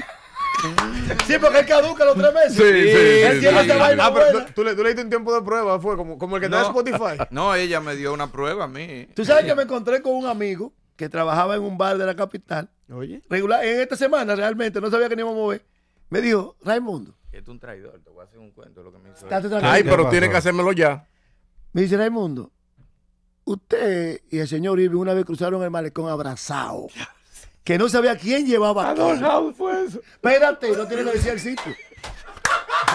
Sí, porque caduca los tres meses. Sí, sí, ah, tú, le, diste un tiempo de prueba, fue como, el que no, Spotify. No, ella me dio una prueba a mí. Tú sabes que me encontré con un amigo que trabajaba en un bar de la capital. Oye. Regular, en esta semana realmente, no sabía que ni íbamos a mover. Me dijo, Raimundo, es un traidor, te voy a hacer un cuento lo que me hizo. Ay, pero tiene que hacérmelo ya. Me dice Raimundo, usted y el señor Irving una vez cruzaron el malecón Abrazado Que no sabía quién llevaba. Adolf House fue eso. Espérate, no tiene que decir el sitio.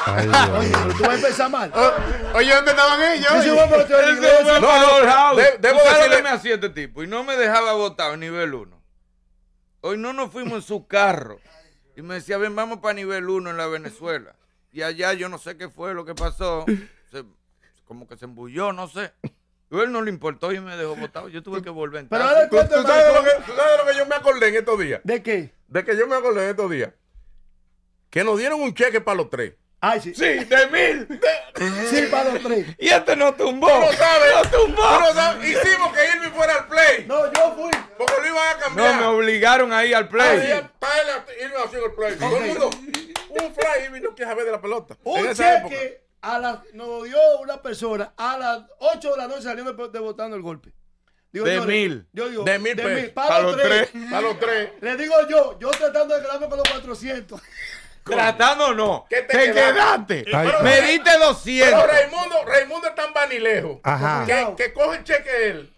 Ay, Oye, tú vas a empezar mal. Oh, oye, ¿dónde estaban ellos? No, no, debo decirle- que me hacía este tipo? Y no me dejaba votar nivel 1. Hoy no nos fuimos en su carro. Y me decía, ven, vamos para nivel 1 en la Venezuela. Y allá yo no sé qué fue lo que pasó. como que se embulló, no sé. Y él no le importó y me dejó botado. Yo tuve que volver. Pero ahora ¿Tú, ¿tú, sabes lo que, ¿Tú sabes lo que yo me acordé en estos días? ¿De qué? De que yo me acordé en estos días. Que nos dieron un cheque para los tres. Ay, sí. Sí, de mil. Sí, para los tres. Y este nos tumbó. No sabes. Nos tumbó. sabes. Hicimos que Irving fuera al play. No, yo fui. Porque lo iban a cambiar. No, me obligaron ahí al play. Ahí así el play. Todo el mundo. Un fly y no quiere saber de la pelota. Un cheque A nos dio una persona a las 8 de la noche saliendo de, el golpe. Digo, de, yo, mil. Yo digo, de mil. de mil pesos. Para, los tres. Para los tres. Le digo yo, yo tratando de quedarme con los 400. ¿Cómo? Tratando no. te, quedaste? Me diste 200. Pero Raimundo, Raimundo es tan vanilejo. Ajá. Que, que coge el cheque él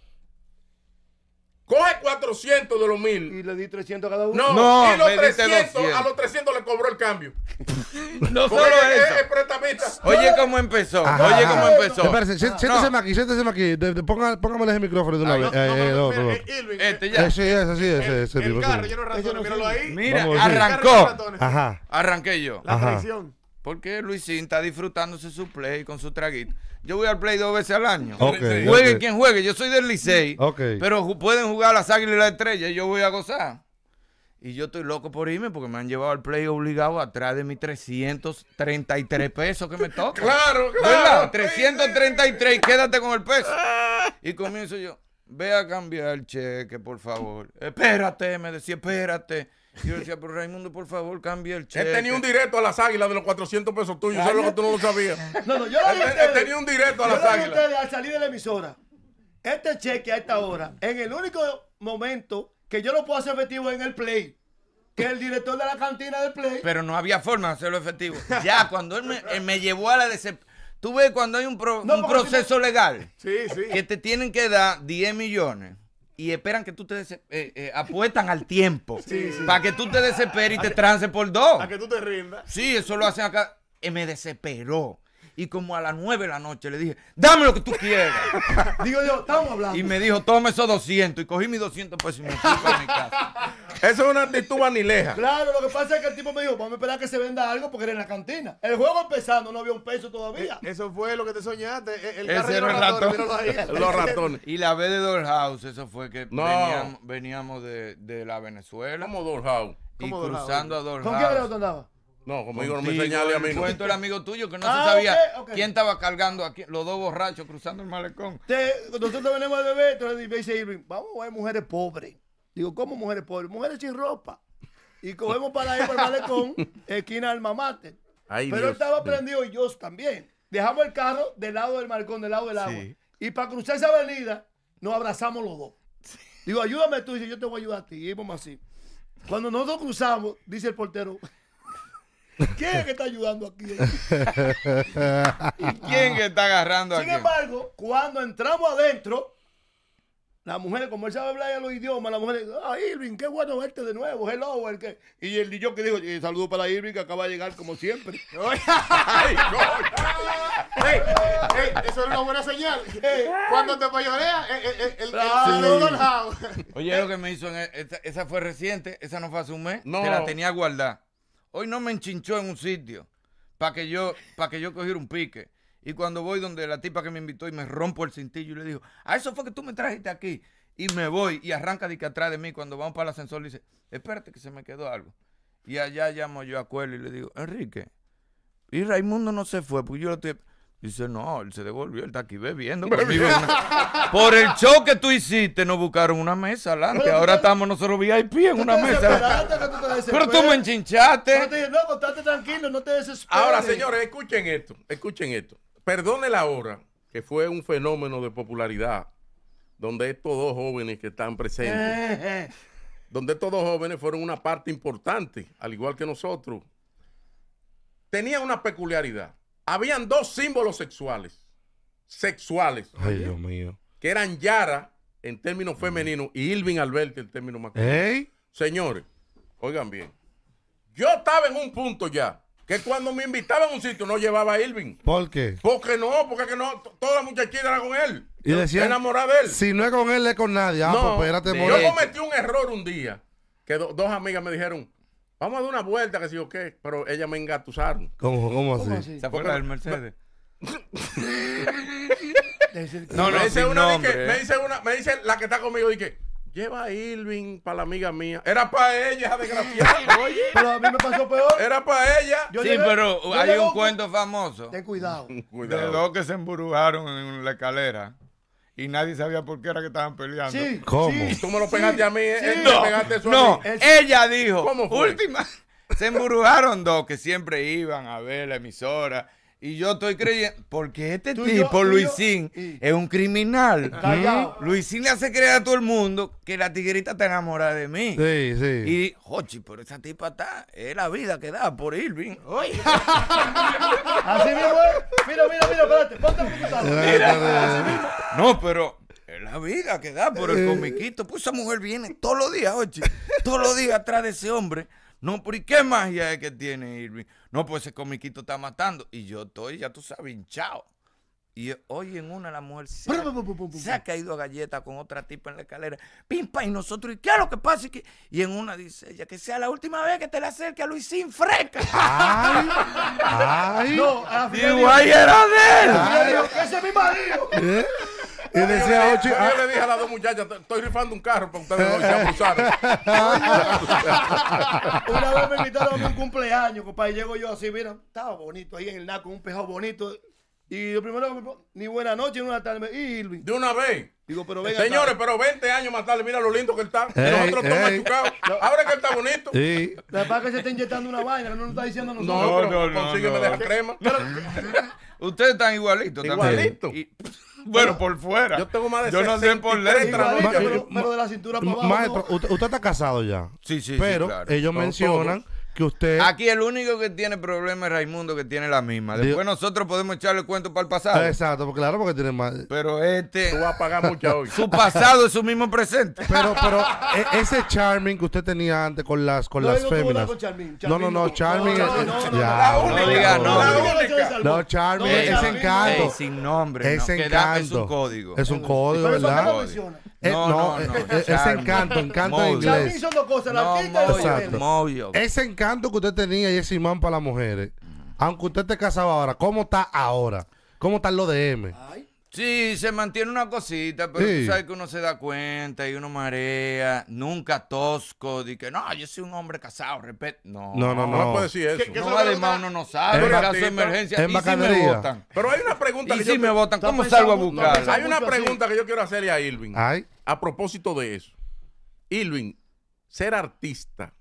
Coge 400 de los 1000. Y le di 300 a cada uno. No, no y los 300, a los 300 le cobró el cambio. no Porque solo eso. Es, es oye cómo empezó. Ajá. Oye cómo empezó. Espérense, siéntese no. aquí, siéntese aquí. De, de, ponga, póngamele micrófono de una vez. Este ya. Eh, sí, es así, ese, el, ese el tipo. El carro, yo no razono, míralo ahí. Mira, arrancó. Ajá. Arranqué yo. La traición. Porque Luisín está disfrutándose su play con su traguito. Yo voy al play dos veces al año. juegue quien juegue. Yo soy del Licey. Pero pueden jugar las águilas y las estrellas y yo voy a gozar. Y yo estoy loco por irme porque me han llevado al play obligado atrás de mis 333 pesos que me toca. claro, claro. 333 quédate con el peso. Y comienzo yo. Ve a cambiar el cheque, por favor. Espérate, me decía, espérate. Yo decía, pero Raimundo, por favor, cambia el cheque. Él tenía un directo a las águilas de los 400 pesos tuyos, lo que tú no lo sabías. No, no, yo él, él tenía un directo a las águilas. al salir de la emisora, este cheque a esta hora, en el único momento que yo lo puedo hacer efectivo en el play que el director de la cantina del Play. Pero no había forma de hacerlo efectivo. Ya, cuando él me, eh, llevó a la Tú ves cuando hay un, un proceso legal que te tienen que dar 10 millones y esperan que tú te eh, eh, apuestan al tiempo para que tú te desesperes y te trances por dos. para que tú te rindas. Sí, eso lo hacen acá. Eh, me desesperó y como a las 9 de la noche le dije, dame lo que tú quieras. Digo yo, estamos hablando. Y me dijo, toma esos 200 y cogí mis 200 pesos y me fui para mi casa. Eso es una actitud leja Claro, lo que pasa es que el tipo me dijo, vamos a esperar que se venda algo porque era en la cantina. El juego empezando, no había un peso todavía. Eh, eso fue lo que te soñaste. Eh, el carro de los ratones. Ratón. los ratones. Y la vez de Dollhouse, eso fue que veníamos, de, de, la Venezuela. Como Dollhouse? Y cruzando a Dollhouse. ¿Con qué tú andaba? No, como digo, no me señale a mí. era amigo tuyo que no se ah, sabía quién estaba cargando aquí, los dos borrachos cruzando el malecón. nosotros venimos de bebé, entonces dice Irving, vamos a ver mujeres pobres. Digo, ¿cómo mujeres pobres? Mujeres sin ropa. Y cogemos para ir al el malecón, esquina del mamate. Pero él estaba prendido y yo también. Dejamos el carro del lado del malecón, del lado del agua. Y para cruzar esa avenida, nos abrazamos los dos. Digo, ayúdame tú, dice, yo te voy a ayudar a ti. Y vamos así. Cuando nosotros cruzamos, dice el portero, ¿Quién es que está ayudando aquí? ¿Y quién que está agarrando aquí? Sin embargo, cuando entramos adentro, la mujer, como él sabe hablar los idiomas, la mujer dice, ah, Irving, qué bueno verte de nuevo, hello. El que... Y el yo que dijo, eh, saludo para Irving, que acaba de llegar como siempre. ¡Ay, eso es una buena señal. cuando te payorea, eh, eh, el, el, el, el Oye, lo que me hizo, e-, esa, fue reciente, esa no fue hace un mes, no. te la tenía guardada. Hoy no me enchinchó en un sitio para que yo, para que yo cogiera un pique. Y cuando voy donde la tipa que me invitó y me rompo el cintillo y le digo, a eso fue que tú me trajiste aquí. Y me voy y arranca de que atrás de mí cuando vamos para el ascensor le dice, espérate que se me quedó algo. Y allá llamo yo a Cuello y le digo, Enrique, y Raimundo no se fue, porque yo lo estoy... Dice, no, él se devolvió, él está aquí bebiendo Por el show que tú hiciste, nos buscaron una mesa adelante. Ahora estamos nosotros VIP en una mesa. Pero tú me enchinchaste. no, tranquilo, no te desesperes. Ahora, señores, escuchen esto, escuchen esto. Perdone la hora, que fue un fenómeno de popularidad, donde estos dos jóvenes que están presentes, donde estos dos jóvenes fueron una parte importante, al igual que nosotros, tenía una peculiaridad habían dos símbolos sexuales. Sexuales. mío. Que eran Yara en términos femeninos y Irving Alberti en términos masculinos. Señores, oigan bien. Yo estaba en un punto ya que cuando me invitaban a un sitio no llevaba a Irving. ¿Por qué? Porque no, porque que no, toda la muchachita era con él. Y decía, enamorada de él. Si no es con él, es con nadie. Ah, pues yo cometí un error un día, que dos amigas me dijeron, Vamos a dar una vuelta, que si o qué. Pero ella me engatusaron. ¿Cómo, cómo, así? ¿Se acuerda del Mercedes? no, no, me dice, una, me dice una, me dice la que está conmigo dije, lleva a Irving para la amiga mía. Era para ella, desgraciada. Oye. Pero a mí me pasó peor. Era para ella. sí, pero hay un cuento famoso. Ten cuidado. De dos que se emburujaron en la escalera y nadie sabía por qué era que estaban peleando. Sí, ¿Cómo? Tú me lo pegaste a mí, eh, eh, no, pegaste no, ella dijo, última, se embrujaron dos que siempre iban a ver la emisora y yo estoy creyendo, porque este tipo, Luisín, es un criminal. Luisín le hace creer a todo el mundo que la tiguerita está enamorada de mí. Sí, sí. Y, jochi, pero esa tipa está, es la vida que da por Irving. así mismo Mira, mira, mira, espérate, ponte a Mira, No, pero, es la vida que da por el eh. comiquito. Pues esa mujer viene todos los días, oye. Todos los días atrás de ese hombre no, pero ¿y qué magia es que tiene Irving? No, pues ese comiquito está matando. Y yo estoy, ya tú sabes, hinchado. Y hoy en una la mujer se, ha, caído a galleta con otra tipa en la escalera. Pimpa, y nosotros, ¿y qué es lo que pasa? Y, que, y en una dice ella, que sea la última vez que te le acerque a Luisín Freca. Ay, ay. No, a era de él. es mi marido. ¿Eh? Y decía ah. Yo, le dije a las dos muchachas, estoy rifando un carro para ustedes no se abusaron. Una vez me invitaron a un cumpleaños, compadre, y llego yo así, mira, estaba bonito ahí en el naco, un pejado bonito. Y lo primero, ni buena noche, ni una tarde. Irving. De una vez. Digo, pero venga. Señores, pero 20 años más tarde, mira lo lindo que él está. nosotros estamos machucados. Ahora que él está bonito. Sí. La paz que se está inyectando una vaina, no nos está diciendo nosotros. No, no, no, consígueme de la crema. Pero, Ustedes están igualitos Igualitos. Bueno, por fuera. Yo tengo más de Yo no sé por letra. Pero, de la cintura para abajo. Maestro, usted, usted está casado ya. Sí, sí, sí, claro. ellos mencionan que usted. Aquí el único que tiene problema es Raimundo, que tiene la misma. Después nosotros podemos echarle el cuento para el pasado. Ah, exacto, pues claro, porque tiene más. Pero este. Tú vas a pagar mucho hoy. Su pasado es su mismo presente. Pero, pero, e, ese charming que usted tenía antes con las, con las féminas. no, no, no, charming. No, es, no, ya, la única, no. La No, charming es encanto. Es sin nombre. Es encanto. Es un código. Es un código, ¿verdad? Eh, no, no, eh, eh, ese encanto, encanto de inglés. cosas, la Ese encanto que usted tenía y ese imán para las mujeres, aunque usted esté casado ahora, ¿cómo está ahora? ¿Cómo lo de DM? Ay. Sí, se mantiene una cosita, pero tú sabes que uno se da cuenta y uno marea, nunca tosco, de que no, yo soy un hombre casado, respeto. No, no, no, no, puede decir eso. ¿Qué, no, además uno no sabe, en caso de emergencia, ¿y si me votan? Pero hay una pregunta que yo me votan? ¿Cómo salgo a buscar? hay una pregunta que yo quiero hacerle a Irving. Ay. A propósito de eso, Irwin, ser artista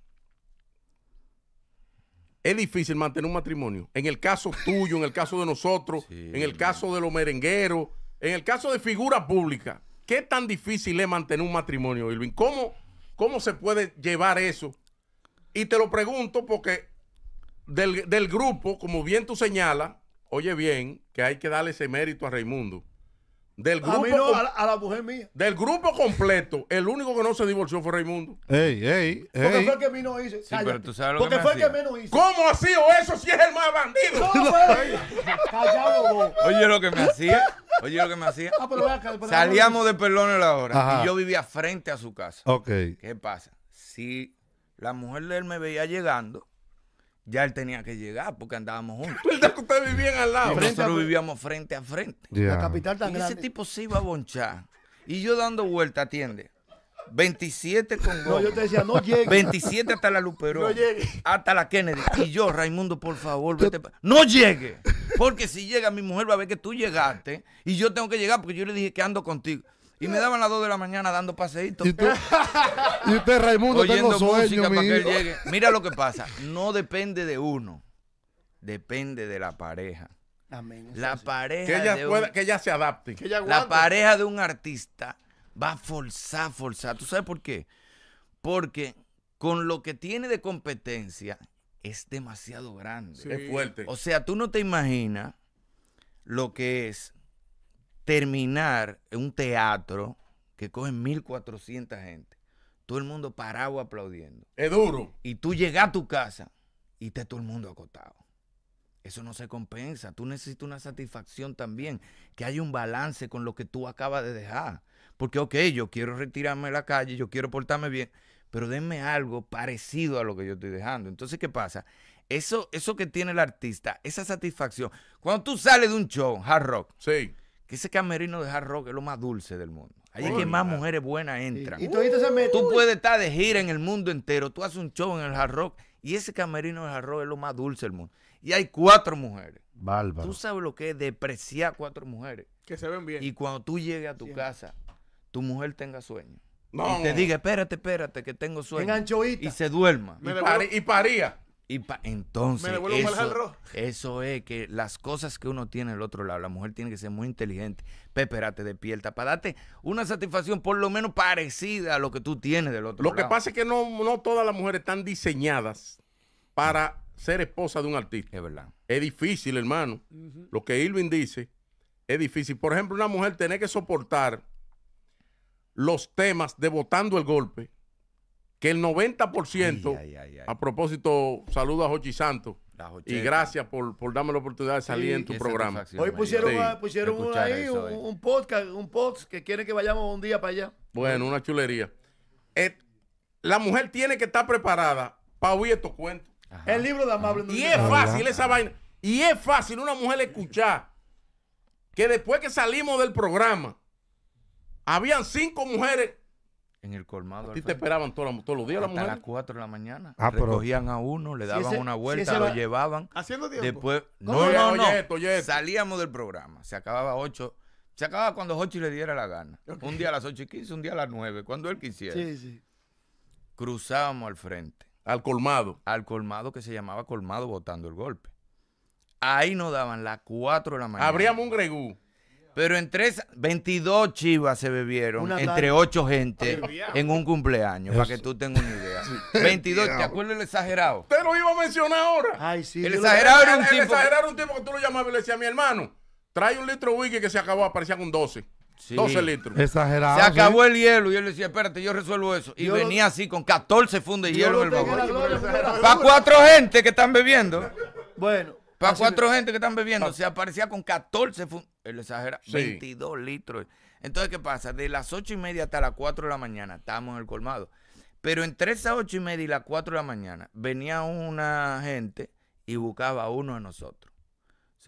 es difícil mantener un matrimonio. En el caso tuyo, en el caso de nosotros, en el caso de los merengueros, en el caso de figura pública, ¿qué tan difícil es mantener un matrimonio, Irwin? ¿Cómo, cómo se puede llevar eso? Y te lo pregunto porque del, del grupo, como bien tú señalas, oye bien, que hay que darle ese mérito a Raimundo. Del grupo, a, la, mujer mía. Del grupo completo, el único que no se divorció fue Raimundo. Ey, ey, Porque fue el que menos hizo. Sí, pero fue que hizo. ¿Cómo ha sido eso si es el más bandido? Callado Oye lo que me hacía. Oye lo que me hacía. Ah, Salíamos de a la hora y yo vivía frente a su casa. ¿Qué pasa? Si la mujer de él me veía llegando, ya él tenía que llegar porque andábamos juntos. ¿Verdad nosotros vivíamos frente a frente. La capital tan y Ese tipo se iba a bonchar. Y yo dando vuelta, atiende. 27 con No, yo te decía, no llegue. 27 hasta la Luperón. No llegue. Hasta la Kennedy. Y yo, Raimundo, por favor, vete. No llegue. Porque si llega, mi mujer va a ver que tú llegaste. Y yo tengo que llegar porque yo le dije que ando contigo. Y me daban las 2 de la mañana dando paseitos. Y, usted, Raimundo, oyendo tengo música para que llegue. Mira lo que pasa. No depende de uno. Depende de la pareja. Amén. La pareja. Que ella, pueda, que ella se adapte. la pareja de un artista va a forzar, forzar. ¿Tú sabes por qué? Porque con lo que tiene de competencia es demasiado grande. Es fuerte. O sea, tú no te imaginas lo que es terminar un teatro que coge 1400 gente, todo el mundo parado aplaudiendo. Es duro. Y tú llegas a tu casa y está todo el mundo acotado. Eso no se compensa. Tú necesitas una satisfacción también, que haya un balance con lo que tú acabas de dejar. Porque, ok, yo quiero retirarme a la calle, yo quiero portarme bien, pero denme algo parecido a lo que yo estoy dejando. Entonces, ¿qué pasa? Eso, eso que tiene el artista, esa satisfacción. Cuando tú sales de un show, hard rock, sí ese camerino de hard rock es lo más dulce del mundo. Ahí es que más mujeres buenas entran. Y Tú puedes estar de gira en el mundo entero, tú haces un show en el hard rock y ese camerino de hard rock es lo más dulce del mundo. Y hay cuatro mujeres. Bárbaro. Tú sabes lo que es depreciar cuatro mujeres. Que se ven bien. Y cuando tú llegues a tu casa, tu mujer tenga sueño. No. Y te diga, espérate, espérate, que tengo sueño. En Y se duerma. y paría. Y entonces, eso, es que las cosas que uno tiene del otro lado, la mujer tiene que ser muy inteligente, peperate de piel, para darte una satisfacción por lo menos parecida a lo que tú tienes del otro lo lado. Lo que pasa es que no, no todas las mujeres están diseñadas para ser esposa de un artista. Es verdad. Es difícil, hermano. Lo que Irving dice es difícil. Por ejemplo, una mujer tiene que soportar los temas de votando el golpe que el 90%, a propósito, saludo a Jochi Santos. Y gracias por, darme la oportunidad de salir en tu programa. Hoy pusieron, ahí eh. un, podcast, un que quiere que vayamos un día para allá. Bueno, una chulería. Eh, la mujer tiene que estar preparada para oír estos cuentos. El libro de Amable. y es fácil esa vaina. Y es fácil una mujer escuchar que después que salimos del programa, habían cinco mujeres en el colmado. A te esperaban todos los, todos los días, Hasta la mujer? las 4 de la mañana. Ah, a uno, le daban una vuelta, lo llevaban. Haciendo tiempo. Después, no, no, Salíamos del programa. Se acababa 8. Se acababa cuando Jochi le diera la gana. Un día a las 8 y 15, un día a las 9, cuando él quisiera. Sí, sí. Cruzábamos al frente. Al colmado. Al colmado que se llamaba colmado botando el golpe. Ahí nos daban las 4 de la mañana. Abríamos un gregú. Pero en tres, 22 chivas se bebieron entre ocho gente en un cumpleaños, para que tú tengas una idea. 22, ¿te acuerdas el exagerado? Te lo iba a mencionar ahora. Ay, El exagerado un tipo. El exagerado un tipo que tú lo llamabas y le decías, mi hermano, trae un litro de whisky que se acabó, aparecía con 12. 12 litros. Exagerado. Se acabó el hielo. Y él decía, espérate, yo resuelvo eso. Y venía así con 14 fundos de hielo en el vagón. Para cuatro gente que están bebiendo. Bueno. Para cuatro gente que están bebiendo. Ah. Se aparecía con 14 fundos. El exagera, 22 litros. Entonces, ¿qué pasa? De las 8 y media hasta las 4 de la mañana estamos en el colmado. Pero entre esas 8 y media y las 4 de la mañana venía una gente y buscaba a uno de nosotros.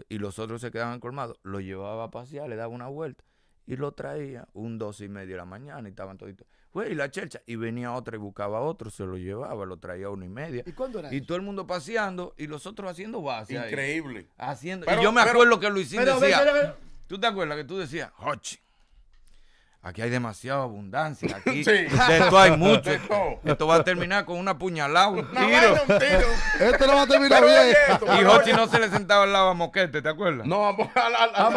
Y los otros se quedaban colmados. Lo llevaba a pasear, le daba una vuelta y lo traía un dos y media de la mañana y estaban toditos y la chelcha. Y venía otra y buscaba otro, se lo llevaba, lo traía a una y media. ¿Y cuándo era? Y todo el mundo paseando y los otros haciendo base. Increíble. haciendo. y yo me acuerdo que Luisín decía. ¿Tú te acuerdas que tú decías, Hochi? Aquí hay demasiada abundancia. Aquí esto hay mucho. Esto va a terminar con una puñalada, un tiro. No, un Esto no va a terminar bien. y Hochi no se le sentaba al lado a Moquete, ¿te acuerdas? No, a, a, a,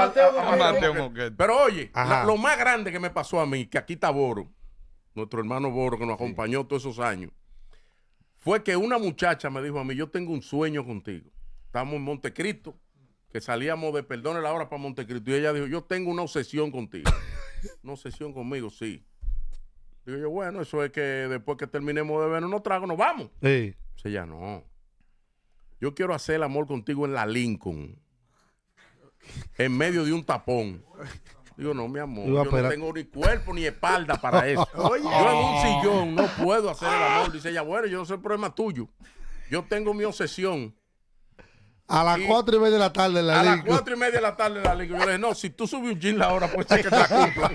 Mateo Moquete. Pero oye, lo más grande que me pasó a mí, que aquí está Boro, nuestro hermano Boro, que nos acompañó todos esos años, fue que una muchacha me dijo a mí, yo tengo un sueño contigo. Estamos en Montecristo, que salíamos de Perdón la Hora para Montecristo, y ella dijo, yo tengo una obsesión contigo. una obsesión conmigo, sí. Digo yo, bueno, eso es que después que terminemos de vernos, no trago, nos vamos. Sí. sea, ya no. Yo quiero hacer el amor contigo en la Lincoln. En medio de un tapón. Digo, no, mi amor, yo no tengo ni cuerpo ni espalda para eso. Yo en un sillón no puedo hacer el amor. Dice ella, bueno, yo no soy el problema tuyo. Yo tengo mi obsesión. A las cuatro y media de la tarde la A las cuatro y media de la tarde la liga. Yo le dije, no, si tú subes un jean la hora, pues que te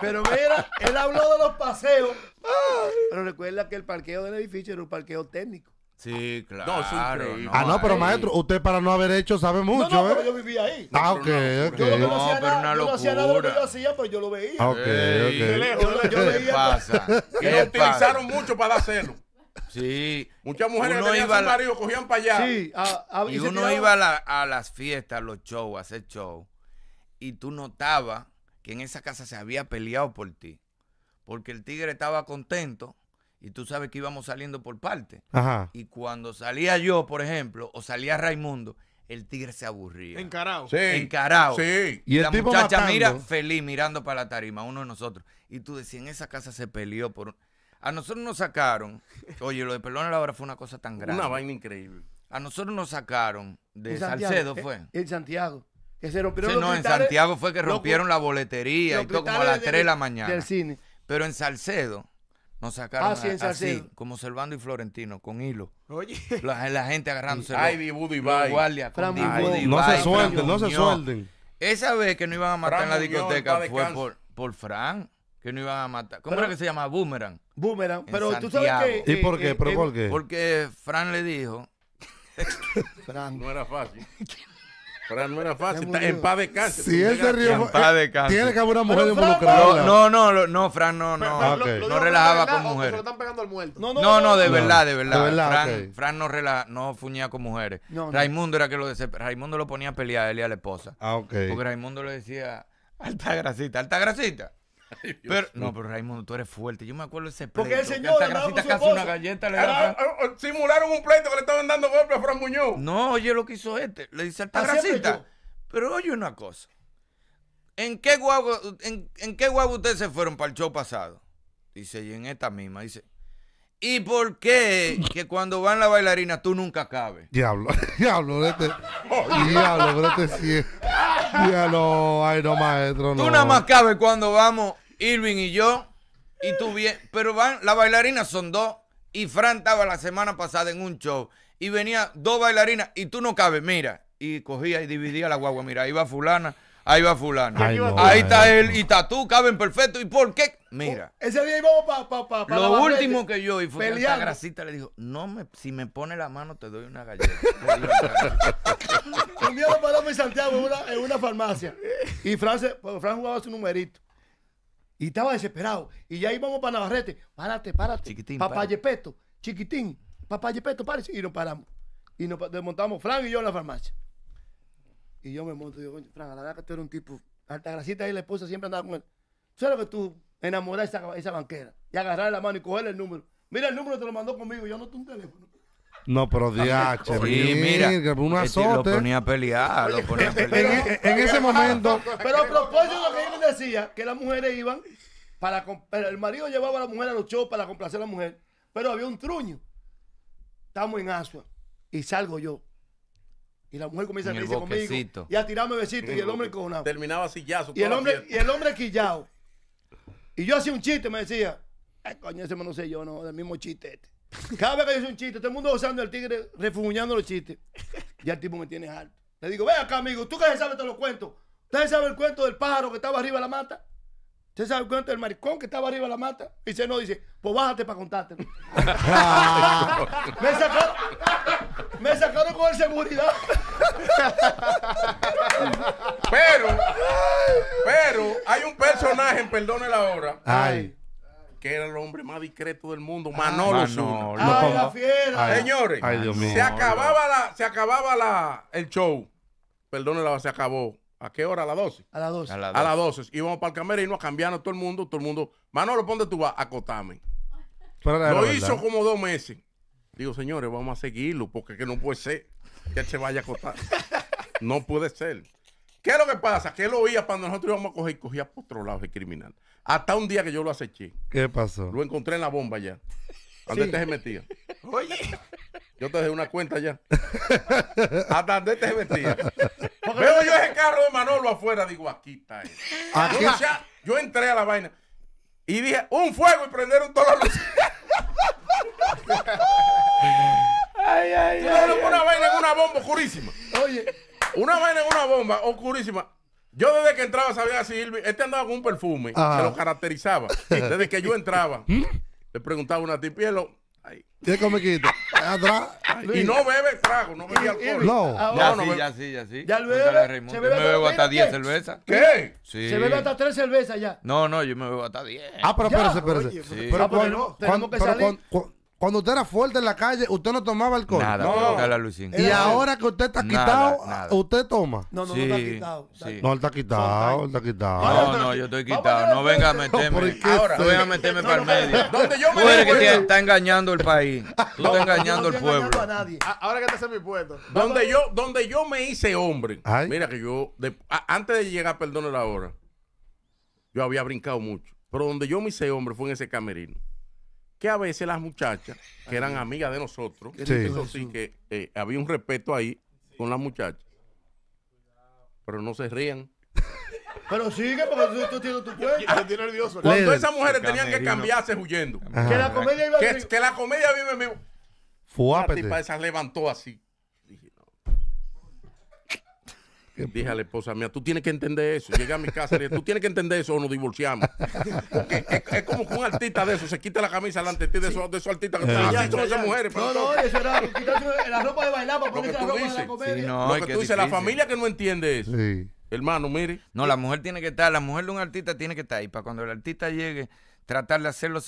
Pero mira, él habló de los paseos. Pero recuerda que el parqueo del edificio era un parqueo técnico. Sí, claro. Ah, no, pero maestro, usted para no haber hecho sabe mucho, no, no, ¿eh? yo vivía ahí. Ah, ok, ok. Yo no, pero una locura. Yo no hacía lo que yo hacía, pero pues yo lo veía. ok, ok. De yo, ¿Qué veía pues. pasa? Que lo utilizaron mucho para hacerlo. Sí. Muchas mujeres que tenían su marido cogían para allá. Sí. y, uno iba a, la, a, las fiestas, a los shows, a hacer shows, Y tú notabas que en esa casa se había peleado por ti. Porque el tigre estaba contento y tú sabes que íbamos saliendo por parte. Ajá. Y cuando salía yo, por ejemplo, o salía Raimundo, el tigre se aburría. encarao Sí. Encarado. Sí. Y, la muchacha mira feliz mirando para la tarima, uno de nosotros. Y tú decías, en esa casa se peleó por... A nosotros nos sacaron, oye, lo de Pelón a la hora fue una cosa tan grande. Una vaina increíble. A nosotros nos sacaron de Salcedo, eh, fue. En Santiago. Que se rompieron sí, no, en Santiago fue que rompieron la boletería y como a las 3 de la mañana. Del cine. Pero en Salcedo, nos sacaron así, como Servando y Florentino, con hilo. Oye. La, gente agarrándose. Ay, Dibudo No se suelten, no se suelten. Esa vez que no iban a matar en la discoteca fue por, por Fran que no iban a matar. ¿Cómo era que se llama? Boomerang. Boomerang. pero tú sabes ¿Y por qué? por qué? Porque Fran le dijo. Fran. No era fácil. Fran no era fácil. Está en paz de casa. Si él se rió, Tiene que haber una mujer involucrada. No, no, no, no, Fran no, no. no relajaba con mujeres. pegando al muerto. No, no, de, verdad, de verdad, Fran, no, no fuñía con mujeres. Raimundo era que lo Raimundo lo ponía a pelear a él y a la esposa. Ah, Porque Raimundo le decía, alta grasita, alta grasita pero, no, pero Raimundo, tú eres fuerte. Yo me acuerdo ese pleito. Porque el señor que casi una galleta le Simularon un pleito que le estaban dando golpes a Fran Muñoz. No, oye lo que hizo este. Le dice Altagracita. Pero oye una cosa. ¿En qué guagua, en, qué ustedes se fueron para el show pasado? Dice, y en esta misma. Dice, ¿y por qué que cuando van la bailarina tú nunca cabes? Diablo, diablo, este. diablo, pero este sí Diablo, ay no, maestro, no. Tú nada más cabes cuando vamos Irving y yo, y tú bien. Pero van, las bailarinas son dos. Y Fran estaba la semana pasada en un show. Y venía dos bailarinas y tú no cabes, mira. Y cogía y dividía la guagua. Mira, ahí va fulana, ahí va fulana. ahí está él y está tú, caben perfecto. ¿Y por qué? Mira. Oh, ese día íbamos para pa, Lo último que yo y fue esta grasita le dijo, no me, si me pone la mano te doy una galleta. un día para paramos en Santiago en una, farmacia. Y Fran, pues, Fran jugaba su numerito. Y estaba desesperado. Y ya íbamos para Navarrete. Párate, párate. Chiquitín. Yepeto. Chiquitín. Yepeto, párese. Y nos paramos. Y nos desmontamos Frank y yo en la farmacia. Y yo me monto y digo, Fran, a la verdad que tú eres un tipo. Altagracita y la esposa siempre andaba con él. sabes lo que tú enamoraste a esa, banquera? Y agarrar la mano y cogerle el número. Mira, el número te lo mandó conmigo. Yo no tengo un teléfono. No, pero diache, ah, sí, mira, un eh, azote. Lo ponía a pelear, a pelear. en, ese momento. Pero a propósito de lo que él decía, que las mujeres iban para el marido llevaba a la mujer a los shows para complacer a la mujer, pero había un truño. Estamos en Asua y salgo yo. Y la mujer comienza a reírse conmigo y a tirarme besitos y el hombre cojonado. Terminaba así Y el hombre y el hombre quillao. Y yo hacía un chiste, me decía, Ay, coño, ese no sé yo, no, del mismo chiste este. Cada vez que yo un chiste, todo el mundo gozando el tigre, refugiando los chistes. y el tipo me tiene alto. Le digo, ve acá, amigo, tú que se sabe todos los cuentos. Usted sabe el cuento del pájaro que estaba arriba de la mata. Usted sabe el cuento del maricón que estaba arriba de la mata. Y dice, no, dice, pues bájate para contártelo. me, sacaron, me sacaron con el seguridad. pero, pero, hay un personaje Perdone la Hora. Ay que era el hombre más discreto del mundo, Manolo Zuna. la Señores, se acababa se acababa la, el show. Perdón, se acabó. ¿A qué hora? ¿A las 12? A las 12. A las 12. Íbamos para el camerino a cambiarnos todo el mundo, todo el mundo. Manolo, ¿dónde tú vas? Acotame. Lo hizo como dos meses. Digo, señores, vamos a seguirlo, porque que no puede ser que él se vaya a acotar. no puede ser. ¿Qué es lo que pasa? Que él oía cuando nosotros íbamos a coger, y cogía por otro lado el criminal. Hasta un día que yo lo aceché. ¿Qué pasó? Lo encontré en la bomba ya. ¿Dónde te este se metía. Oye. Yo te dejé una cuenta ya. Hasta donde te este se metía. Veo yo ese carro de Manolo afuera, digo, aquí está él. Este". Yo, yo entré a la vaina y dije, un fuego y prendieron todos los... ¡Ay, luces. ay, ay, ay, una vaina en una bomba oscurísima. Oye una vaina en una bomba oscurísima. Yo desde que entraba sabía si este andaba con un perfume, que lo caracterizaba. Desde que yo entraba, ¿Mm? le preguntaba a una tipielo. ¿Qué comiquito? Atrás. y no bebe trago, no bebe alcohol. No, no, ya, no sí, ya sí, ya sí. Ya lo Se bebe yo me bebo hasta 10 cervezas. ¿Qué? Se bebe hasta 3 cervezas ya. No, no, yo me bebo hasta 10. Ah, pero espérese, espérese. Pero, ah, pero, no, que salir. Cuando usted era fuerte en la calle, usted no tomaba alcohol. Nada, Y ahora que usted está quitado, usted toma. No, no, no está quitado. No, está quitado, está quitado. No, no, yo estoy quitado. No venga a meterme. Ahora, no venga a meterme para el medio. ¿Dónde yo me Tú que te está engañando el país. Tú estás engañando al pueblo. A nadie. Ahora que estás en mi puesto. Donde yo, donde yo me hice hombre. Mira que yo, antes de llegar, perdón la hora, yo había brincado mucho. Pero donde yo me hice hombre fue en ese camerino que a veces las muchachas, que eran amigas de nosotros, sí. que eh, había un respeto ahí con las muchachas, pero no se rían. Pero sigue porque tú, tienes tu cuello. Yo, nervioso. Cuando esas mujeres tenían que cambiarse huyendo. Que la comedia iba que, la comedia vive mismo. Fue La tipa esas levantó así. Dije a la esposa mía, tú tienes que entender eso. Llegué a mi casa y dije, tú tienes que entender eso o nos divorciamos. Porque es, como un artista de eso se quita la camisa delante de ti, de esos artistas que ah, mujeres. No, no, eso era quitarse la ropa de bailar para ponerse la ropa de comedia. no, lo que tú dices, la familia que no entiende eso. Sí. Hermano, mire. No, la mujer tiene que estar, la mujer de un artista tiene que estar ahí. Para cuando el artista llegue, tratar de hacerlo.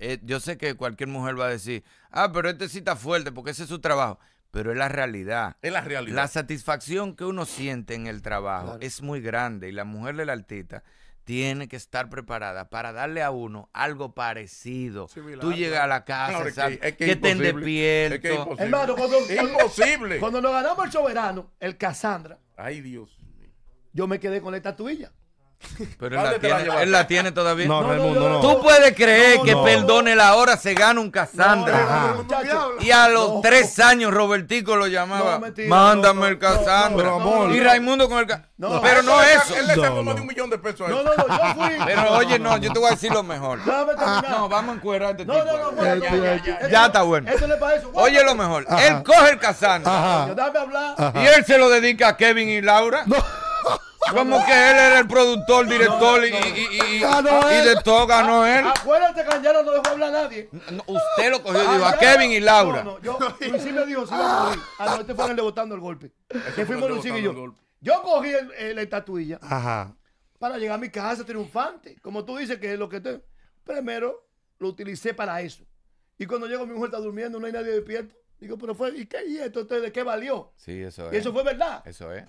Eh, yo sé que cualquier mujer va a decir, ah, pero este sí está fuerte porque ese es su trabajo pero es la realidad. Es la realidad. La satisfacción que uno siente en el trabajo es muy grande y la mujer del artista tiene que estar preparada para darle a uno algo parecido. Tú llegas a la casa, que, te que, Es que imposible. cuando, imposible. Cuando nos ganamos el soberano, el Casandra, Ay, Dios. Yo me quedé con la estatuilla. Pero él la, tiene, él la, tiene, todavía. No, no, Tú puedes creer que perdone la hora se gana un Casandra. y a los tres años Robertico lo llamaba. Mándame el Casandra. y Raimundo con el Casandra. pero no eso. Él le sacó más de un millón de pesos. No, no, no, yo fui. Pero oye, no, yo te voy a decir lo mejor. No, vamos a encuadrarte. Este no, no, no, ya, está bueno. Oye, lo mejor. Él coge el Casandra. Y él se lo dedica a Kevin y Laura. No. ¿Cómo que él era el productor, director y, y, y, y de todo ganó ah, él? Acuérdate que no dejó hablar a nadie. usted lo cogió ah, dijo a Kevin y Laura. no, yo, Luisín me dijo, sí, a morir. A ah, la te este fueron levantando el golpe. Que fuimos Luisín y yo. Yo cogí el, la estatuilla para llegar a mi casa triunfante. Como tú dices que es lo que te... Primero lo utilicé para eso. Y cuando llego mi mujer está durmiendo, no hay nadie despierto. Digo, pero fue, ¿y qué? ¿Y esto? ¿De qué valió? Sí, eso y eso fue verdad. Eso es.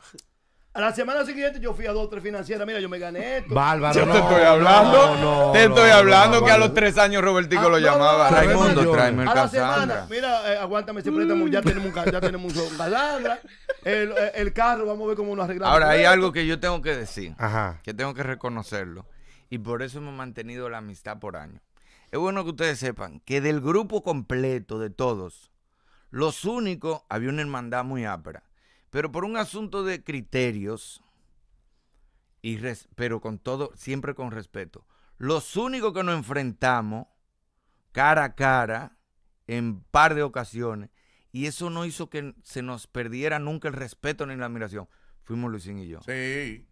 A la semana siguiente yo fui a dos o tres financieras. Mira, yo me gané esto. Bárbaro. Yo te estoy hablando. te estoy hablando que a los tres años Robertico lo ah, llamaba. Raimundo, el A la semana, mira, eh, aguántame Ya tenemos un, ya tenemos un Calandra. Eh, el, carro, vamos a ver cómo lo arreglamos. Ahora, hay algo que yo tengo que decir. Que tengo que reconocerlo. Y por eso hemos mantenido la amistad por años. Es bueno que ustedes sepan que del grupo completo de todos, los únicos, había una hermandad muy ápera. Pero por un asunto de criterios, y pero con todo, siempre con respeto, los únicos que nos enfrentamos cara a cara en par de ocasiones, y eso no hizo que se nos perdiera nunca el respeto ni la admiración, fuimos Luisín y yo. Sí,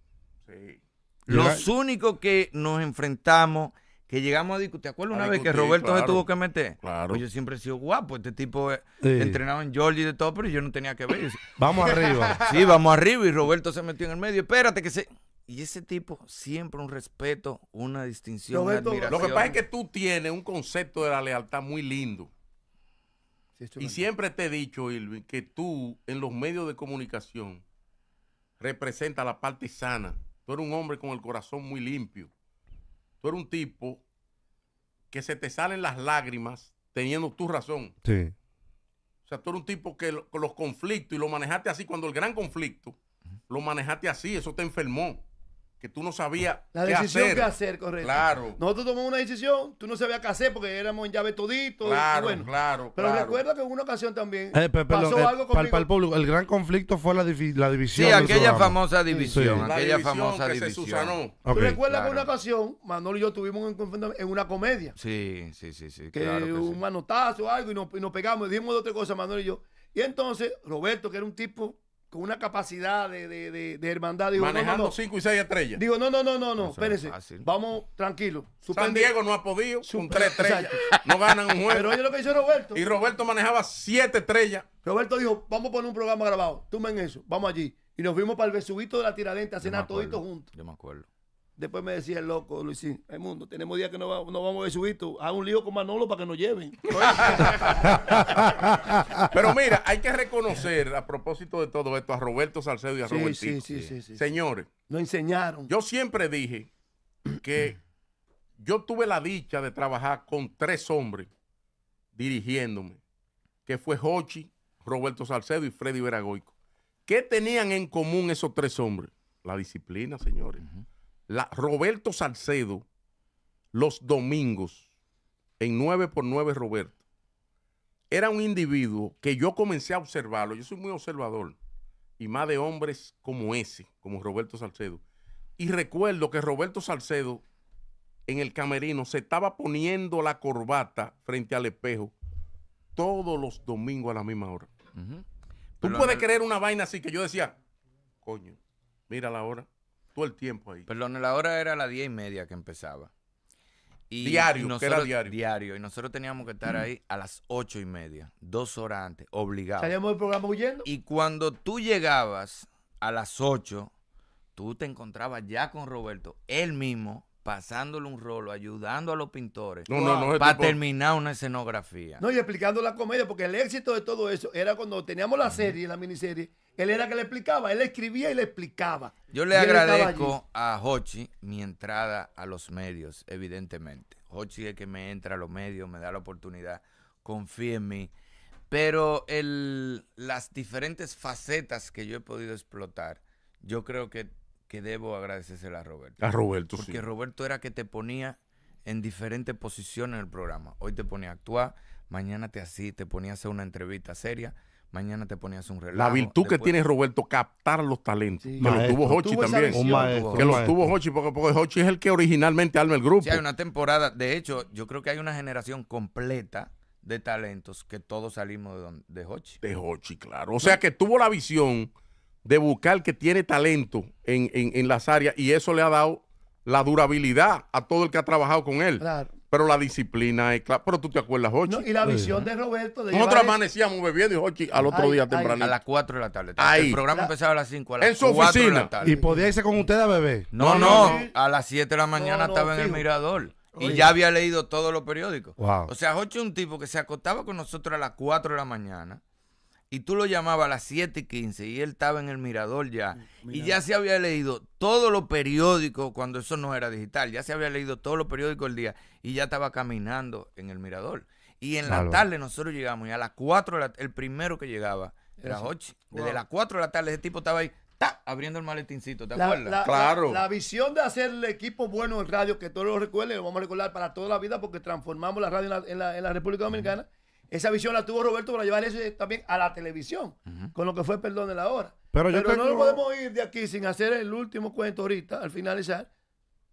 sí. Los únicos que nos enfrentamos que llegamos a discutir. ¿Te acuerdas una vez que Roberto se tuvo que meter? Claro. Pues yo siempre he sido guapo. Este tipo eh, entrenaba entrenado en Georgia y de todo, pero yo no tenía que ver. vamos arriba. Sí, vamos arriba. Y Roberto se metió en el medio. Espérate que se. Y ese tipo, siempre un respeto, una distinción. Lo que pasa es que tú tienes un concepto de la lealtad muy lindo. y siempre te he dicho, Irving, que tú en los medios de comunicación representas la parte sana. Tú eres un hombre con el corazón muy limpio tú eres un tipo que se te salen las lágrimas teniendo tu razón. Sí. O sea, tú eres un tipo que los conflictos y lo manejaste así. Cuando el gran conflicto lo manejaste así, eso te enfermó que tú no sabías la qué decisión hacer. que hacer, correcto. Claro. Nosotros tomamos una decisión, tú no sabías qué hacer porque éramos en llave todito. Claro, claro. Pero recuerda que en una ocasión también eh, pasó algo conmigo. para, el público, el gran conflicto fue la, división. Sí, aquella famosa división, aquella famosa que división. Se susanó. recuerda que en una ocasión Manolo y yo tuvimos un en una comedia. Sí, sí, sí, sí. Que, un manotazo o algo y nos, pegamos, y dijimos de otra cosa Manolo y yo. Y entonces Roberto, que era un tipo con una capacidad de, de, de, hermandad. Digo, Manejando 5 cinco y seis estrellas. Digo, no, no, no, no, no, espérese. Vamos, tranquilo. San Diego no ha podido, con tres estrellas. no ganan un juego. Pero oye lo que hizo Roberto. Y Roberto manejaba siete estrellas. Roberto dijo, vamos a poner un programa grabado. Tú en eso, vamos allí. Y nos fuimos para el besubito de la Tiradenta a cenar toditos juntos. Yo me acuerdo. Después me decía el loco, Luisín, el mundo, tenemos días que no, vamos a ver subito. Haz un lío con Manolo para que nos lleven. Pero mira, hay que reconocer, a propósito de todo esto, a Roberto Salcedo y a sí, Robertito. Sí, sí, sí, Señores. Nos enseñaron. Yo siempre dije que yo tuve la dicha de trabajar con tres hombres dirigiéndome, que fue Hochi, Roberto Salcedo y Freddy Veragoico. ¿Qué tenían en común esos tres hombres? La disciplina, señores. Roberto Salcedo los domingos en 9 por 9 Roberto. Era un individuo que yo comencé a observarlo, yo soy muy observador, y más de hombres como ese, como Roberto Salcedo. Y recuerdo que Roberto Salcedo en el camerino se estaba poniendo la corbata frente al espejo todos los domingos a la misma hora. Tú puedes creer una vaina así que yo decía, coño, mira la hora el tiempo ahí. Perdón, la hora era las diez y media que empezaba. Y diario, nosotros, era diario. Diario, y nosotros teníamos que estar ahí a las ocho y media, dos horas antes, obligados. huyendo. Y cuando tú llegabas a las ocho, tú te encontrabas ya con Roberto, él mismo, pasándole un rolo, ayudando a los pintores para terminar una escenografía. No, y explicando la comedia, porque el éxito de todo eso era cuando teníamos la serie, la miniserie, él era que le explicaba, él escribía y le explicaba. Yo le agradezco a Hochi mi entrada a los medios, evidentemente. Hochi es que me entra a los medios, me da la oportunidad, confía en mí. Pero el, las diferentes facetas que yo he podido explotar, yo creo que que debo agradecérsela a Roberto. A Roberto, sí. Porque Roberto era que te ponía en diferentes posiciones en el programa. Hoy te ponía a actuar, mañana te así, te ponía a hacer una entrevista seria, mañana te ponía hacer un relajo. La virtud que tiene Roberto, captar los talentos. que lo tuvo Hochi también. que lo tuvo Hochi, porque, Hochi es el que originalmente arma el grupo. Sí, hay una temporada, de hecho, yo creo que hay una generación completa de talentos que todos salimos de, de Hochi. De Hochi, claro. O sea que tuvo la visión de buscar que tiene talento en, las áreas y eso le ha dado la durabilidad a todo el que ha trabajado con él. Pero la disciplina es clara. Pero tú te acuerdas, Jochi. y la visión de Roberto. De Nosotros amanecíamos bebiendo y al otro día temprano. A las 4 de la tarde. El programa empezaba a las 5. A en su oficina. ¿Y podía irse con usted a beber? No, no. A las 7 de la mañana estaba en el mirador. Y ya había leído todos los periódicos. O sea, Jochi es un tipo que se acostaba con nosotros a las 4 de la mañana y tú lo llamabas a las 7 y 15 y él estaba en el mirador ya. Mm, y ya se había leído todos los periódicos cuando eso no era digital, ya se había leído todos los periódicos el día y ya estaba caminando en el mirador. Y en la tarde nosotros llegamos y a las 4 la, el primero que llegaba era 8 Desde las 4 de la tarde ese tipo estaba ahí. Abriendo el maletincito, ¿te acuerdas? La, claro. La, visión de hacer el equipo bueno en radio, que todos lo recuerden, lo vamos a recordar para toda la vida porque transformamos la radio en la, República Dominicana. Esa visión la tuvo Roberto para llevar eso también a la televisión, con lo que fue Perdón de la Hora. Pero, yo no podemos ir de aquí sin hacer el último cuento ahorita, al finalizar,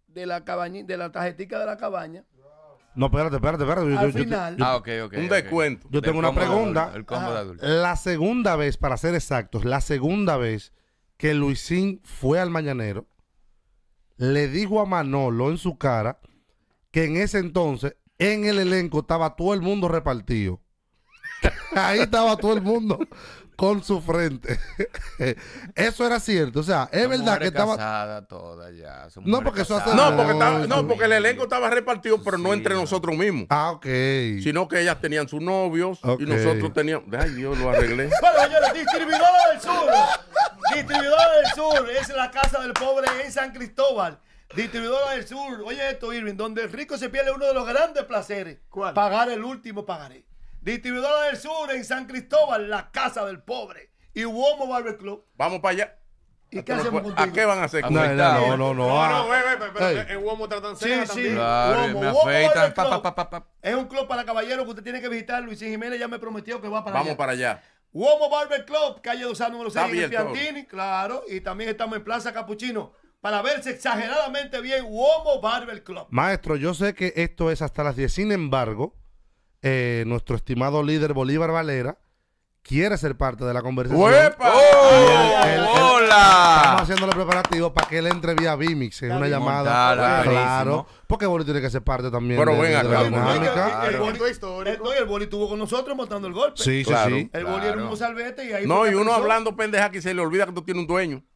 de la tarjetita de la de la cabaña. No, espérate, espérate, espérate. al final. ah, ok, ok. Un descuento. Yo tengo una pregunta. La segunda vez, para ser exactos, la segunda vez que Luisín fue al mañanero, le dijo a Manolo en su cara que en ese entonces, en el elenco estaba todo el mundo repartido ahí estaba todo el mundo con su frente. eso era cierto. O sea, es verdad que estaba. Toda ya. no, porque el elenco estaba repartido, pero no entre nosotros mismos. Ah, ok. Sino que ellas tenían sus novios y nosotros teníamos. Ay, Dios, lo arreglé. bueno, señores, distribuidora del sur. Distribuidora del sur es la casa del pobre en San Cristóbal. Distribuidora del sur. Oye, esto, Irving, donde el rico se pierde uno de los grandes placeres. ¿Cuál? Pagar el último pagaré. Distribuidora del Sur en San Cristóbal, la casa del pobre. Y Huomo Barber Club. Vamos para allá. ¿Y qué hacemos ¿A qué van a hacer? Ah, no, no, no, no. Ah. No, en Womo tratan Sí, sí. me Es un club para caballeros que usted tiene que visitar. Luis Jiménez ya me prometió que va para allá. Vamos para allá. uomo Barber Club, calle Dosán número 6 en Piantini, claro. Y también estamos en Plaza Capuchino para verse exageradamente bien Huomo Barber Club. Maestro, yo sé que esto es hasta las 10, sin embargo, eh, nuestro estimado líder Bolívar Valera quiere ser parte de la conversación. ¡Hola! Estamos haciendo los preparativos para que él entre vía Vimix en una llamada. claro. claro. Porque Boli tiene que ser parte también Bueno, de, la dinámica. Claro. El, Boli, el, el Boli estuvo con nosotros montando el golpe. Sí, sí, claro, sí. El Boli era un mozalbete y ahí... No, y uno hablando pendeja que se le olvida que tú tienes un dueño.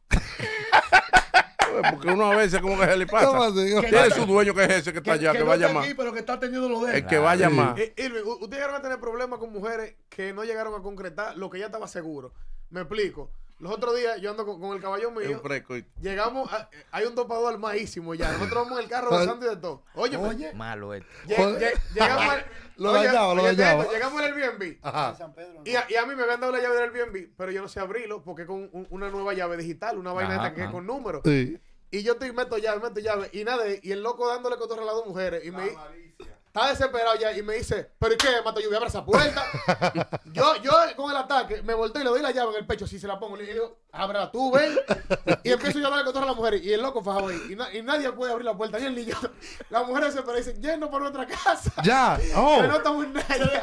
Eh, porque uno a veces como que se le pasa. Tiene su dueño que es ese que está allá, que, va a llamar pero que está teniendo lo de El que va a llamar Irving, ustedes van a tener problemas con mujeres que no llegaron a concretar lo que ya estaba seguro. Me explico. Los otros días yo ando con, el caballo mío. Llegamos, eh, hay un topador maísimo ya. Nosotros vamos en el carro de y de todo. Oye, oye. Malo esto. llegamos lo Llegamos al Airbnb. Ajá. y, a, mí me habían dado la llave del Airbnb, pero yo no sé abrirlo porque con una nueva llave digital, una vaina que es con números. Sí. Y yo estoy, meto llave, meto llave. Y nada, y el loco dándole cotorra a las dos mujeres. Y me Está desesperado ya y me dice, ¿pero qué, Mato? Yo voy a abrir esa puerta. yo, yo con el ataque me volteo y le doy la llave en el pecho, si se la pongo. le digo, abra tú, ven. y empiezo yo a darle cotorra a las mujeres. Y el loco faja ahí. Y, y, nadie puede abrir la puerta, ni el niño. Las mujeres se paran lleno por otra casa. Ya, oh. Me nota muy nadie.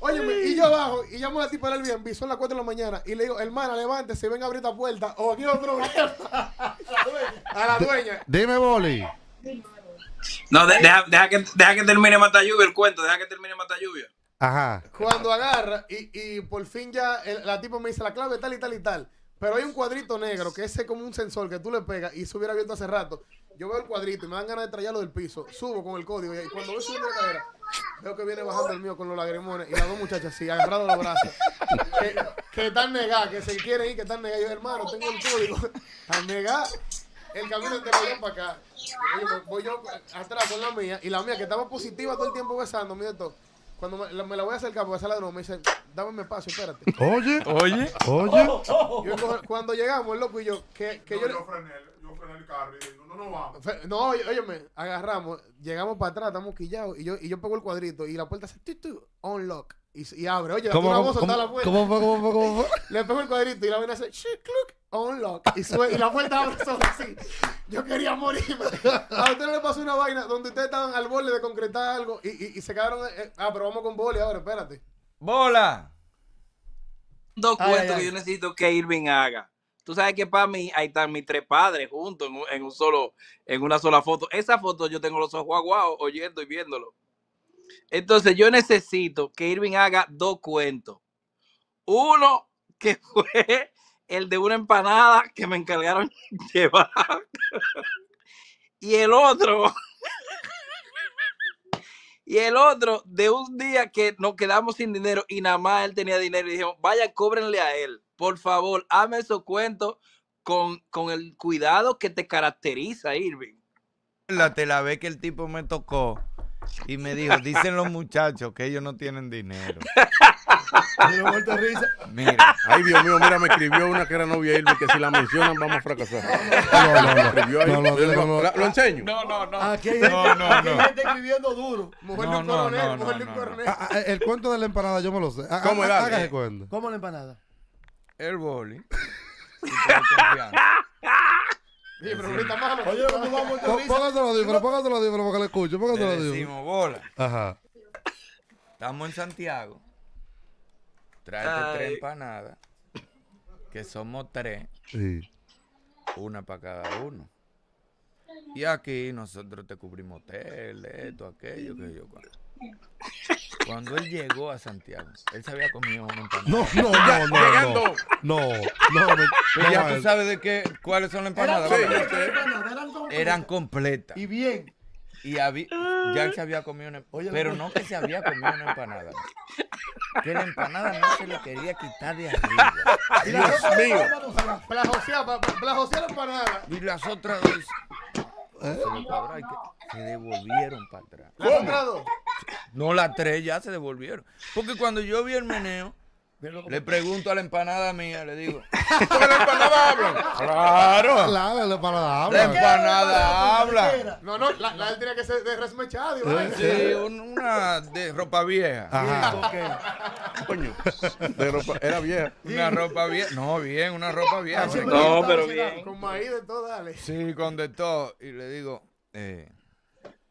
Oye, y yo abajo, y llamo a la tipa del Airbnb, son las 4 de la mañana, y le digo, hermana, levántese, ven a abrir esta puerta, o aquí otro a la dueña. Dime, Boli. No, deja, que, termine Mata Lluvia el cuento, deja que termine Mata Lluvia. Ajá. Cuando agarra, y, por fin ya la tipa me dice la clave tal y tal y tal. Pero hay un cuadrito negro que ese es como un sensor que tú le pegas y se hubiera abierto hace rato. Yo veo el cuadrito y me dan ganas de traerlo del piso. Subo con el código y cuando veo subiendo la cadera, Veo que viene bajando el mío con los lagrimones y las dos muchachas así, agarrado los brazos. que, están negadas, que se quieren ir, que están negadas. Yo, hermano, tengo el código. al negar, El camino te lo yo para acá. voy yo atrás con la mía y la mía que estaba positiva todo el tiempo besando, mire esto. Cuando me la, voy a acercar para hacer la nuevo, me dice, dame espacio, espérate. Oye, oye, oye. cuando llegamos, el loco y yo, que, que yo el carro no, no, no vamos. No, óyeme, agarramos, llegamos para atrás, estamos quillados y yo, y yo pego el cuadrito y la puerta hace tu, unlock. Y, y abre, oye, ¿Cómo, vamos a soltar la puerta. ¿Cómo fue, cómo fue, Le pego el cuadrito y la vaina hace unlock. Y, y la puerta abre solo así. Yo quería morirme. A usted le pasó una vaina donde ustedes estaban al borde de concretar algo y, y, se quedaron. Eh, eh, ah, pero vamos con boli ahora, espérate. ¡Bola! Dos cuentos que yo necesito que Irving haga. Tú sabes que para mí ahí están mis tres padres juntos en solo, en una sola foto. Esa foto yo tengo los ojos aguados oyendo y viéndolo. Entonces yo necesito que Irving haga dos cuentos. Uno que fue el de una empanada que me encargaron llevar. Y el otro, y el otro de un día que nos quedamos sin dinero y nada más él tenía dinero y dijimos, vaya, cóbrenle a él por favor, hazme esos cuentos con, con el cuidado que te caracteriza, Irving. La, te la ve que el tipo me tocó y me dijo, dicen los muchachos que ellos no tienen dinero. Mira, risa. Ay, Dios mío, mira, me escribió una que era novia Irving que si la mencionan vamos a fracasar. No, no, no. ¿Lo enseño? No, no, no. Aquí no, no, aquí escribiendo duro. Mujer coronel, mujer un coronel. El cuento de la empanada yo me lo sé. Ah, ¿Cómo ah, era? ¿Cómo ¿Cómo la empanada? el boli. Sí, pero ahorita más Oye, ¿cómo vamos a Póngaselo para que le escuche. Póngaselo bola. Ajá. Estamos en Santiago. Trae tres empanadas. Que somos tres. Sí. Una para cada uno. Y aquí nosotros te cubrimos hotel, esto, aquello, que yo. Cuando él llegó a Santiago, él se había comido una empanada. ¡No, No, no, no, no. No, no, no. ya tú sabes de qué, cuáles son las empanadas. Eran completas. Y bien. Y ya él se había comido una empanada. Pero no que se había comido una empanada. Que la empanada no se le quería quitar de arriba. Dios mío. La empanada. Y las otras dos. Se, devolvieron para atrás. No, las tres ya se devolvieron. Porque cuando yo vi el meneo, le pregunto a la empanada mía, le digo. ¿Cómo la empanada habla? Claro. la empanada habla. La empanada habla. No, no, la, él tenía que ser de resmechado Sí, una de ropa vieja. Ajá. Coño. De ropa, era vieja. Una ropa vieja. No, bien, una ropa ah, vieja. no, pero bien. Con maíz de todo, dale. Sí, con de todo. Y le digo, eh,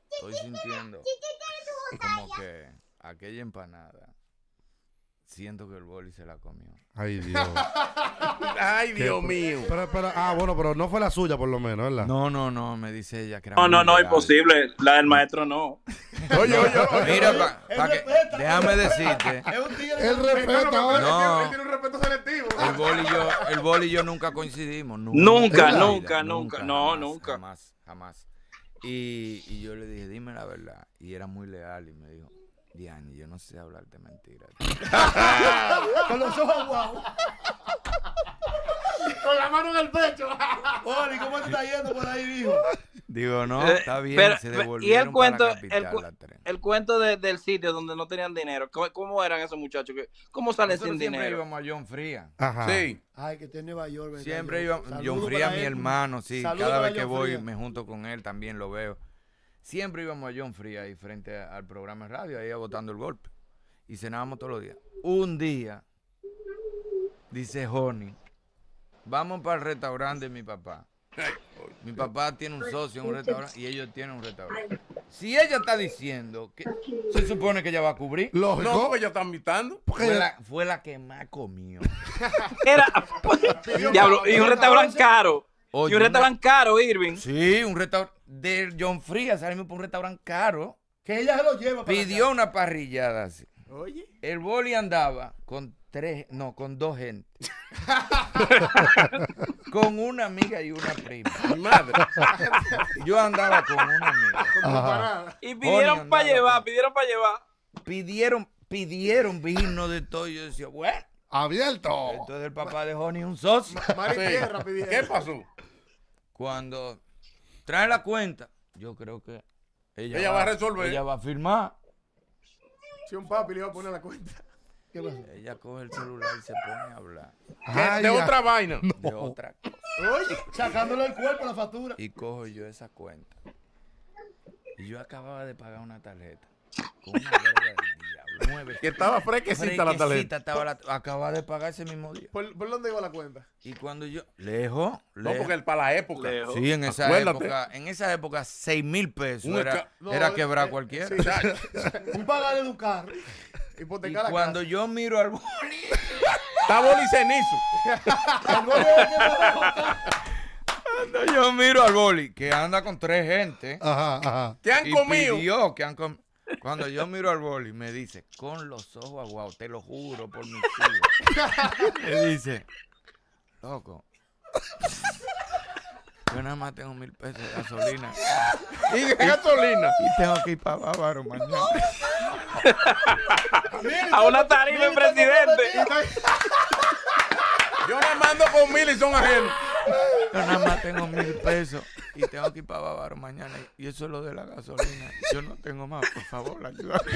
estoy sintiendo como que aquella empanada Siento que el boli se la comió. Ay, Dios. Ay, Dios mío. Pero, pero, ah, bueno, pero no fue la suya, por lo menos, ¿verdad? No, no, no, me dice ella que No, no, no, imposible. La del maestro no. oye, oye, oye. Mira, que, déjame decirte. Es un Él no, Él tiene un respeto selectivo. El boli, y yo, el boli y yo nunca coincidimos. Nunca, nunca, nunca, nunca, No, nunca. Jamás, jamás. Y, y yo le dije, dime la verdad. Y era muy leal y me dijo, yo no sé hablar de mentiras. Con los ojos guau. Con la mano en el pecho. Oli, ¿cómo te está yendo por ahí, hijo? Digo, no, eh, está bien, se devolvieron y el cuento, el, cuento del sitio donde no tenían dinero, ¿cómo, eran esos muchachos? ¿Cómo salen sin dinero? Siempre íbamos a John Fría. Ajá. Sí. Ay, que tiene en Nueva York. Siempre íbamos, John Fría, mi hermano, sí. cada vez que voy me junto con él, también lo veo. Siempre íbamos a John Free ahí frente al programa de radio, ahí agotando el golpe. Y cenábamos todos los días. Un día, dice Honey, vamos para el restaurante de mi papá. Mi papá tiene un socio en un restaurante y ellos tienen un restaurante. Si ella está diciendo que se supone que ella va a cubrir, los no, ella está invitando. Fue la, que más comió. Era, y un restaurante caro. Oh, y un restaurante caro, Irving. Sí, un restaurante de John Frías, salimos por un restaurante caro. Que ella se lo lleva. pidió una parrillada así. Oye. El boli andaba con tres, no, con dos gentes con una amiga y una prima. madre. Yo andaba con una amiga. Y pidieron para llevar, pidieron para llevar. Pidieron, pidieron vino de todo. Yo decía, bueno abierto. Entonces el papá de Honey un socio. ¿Qué pasó? Cuando trae la cuenta, yo creo que ella, va, a resolver. Ella va a firmar. Si un papi le va a poner la cuenta. ¿Qué Ella coge el celular y se pone a hablar. de otra vaina. De otra cosa. sacándole el cuerpo la factura. Y cojo yo esa cuenta. Y yo acababa de pagar una tarjeta. Que estaba fresquecita la Fresquecita, tarjeta. acaba de pagar ese mismo día. ¿Por, por dónde iba la cuenta? Y cuando yo. Lejos. No, porque para la época. Sí, en esa época, en esa época, seis mil pesos era, eh, quebrar eh, cualquiera. Y pagar Un pagar de Y cuando yo miro al boli, Está cenizo. cuando yo miro al boli, que anda con tres gente, Ajá, ajá. han y comido. que han comido. Cuando yo miro al boli, me dice, con los ojos aguados, te lo juro por mi tío. me dice, loco, yo nada más tengo mil pesos de gasolina. ¿Y de gasolina? Y tengo que ir para Bávaro mañana. A una tarima, presidente. Yo me mando con mil y son ajenos. Yo nada más tengo mil pesos y tengo que ir para Bávaro mañana. Y eso es lo de la gasolina. Yo no tengo más, por favor, ayúdame.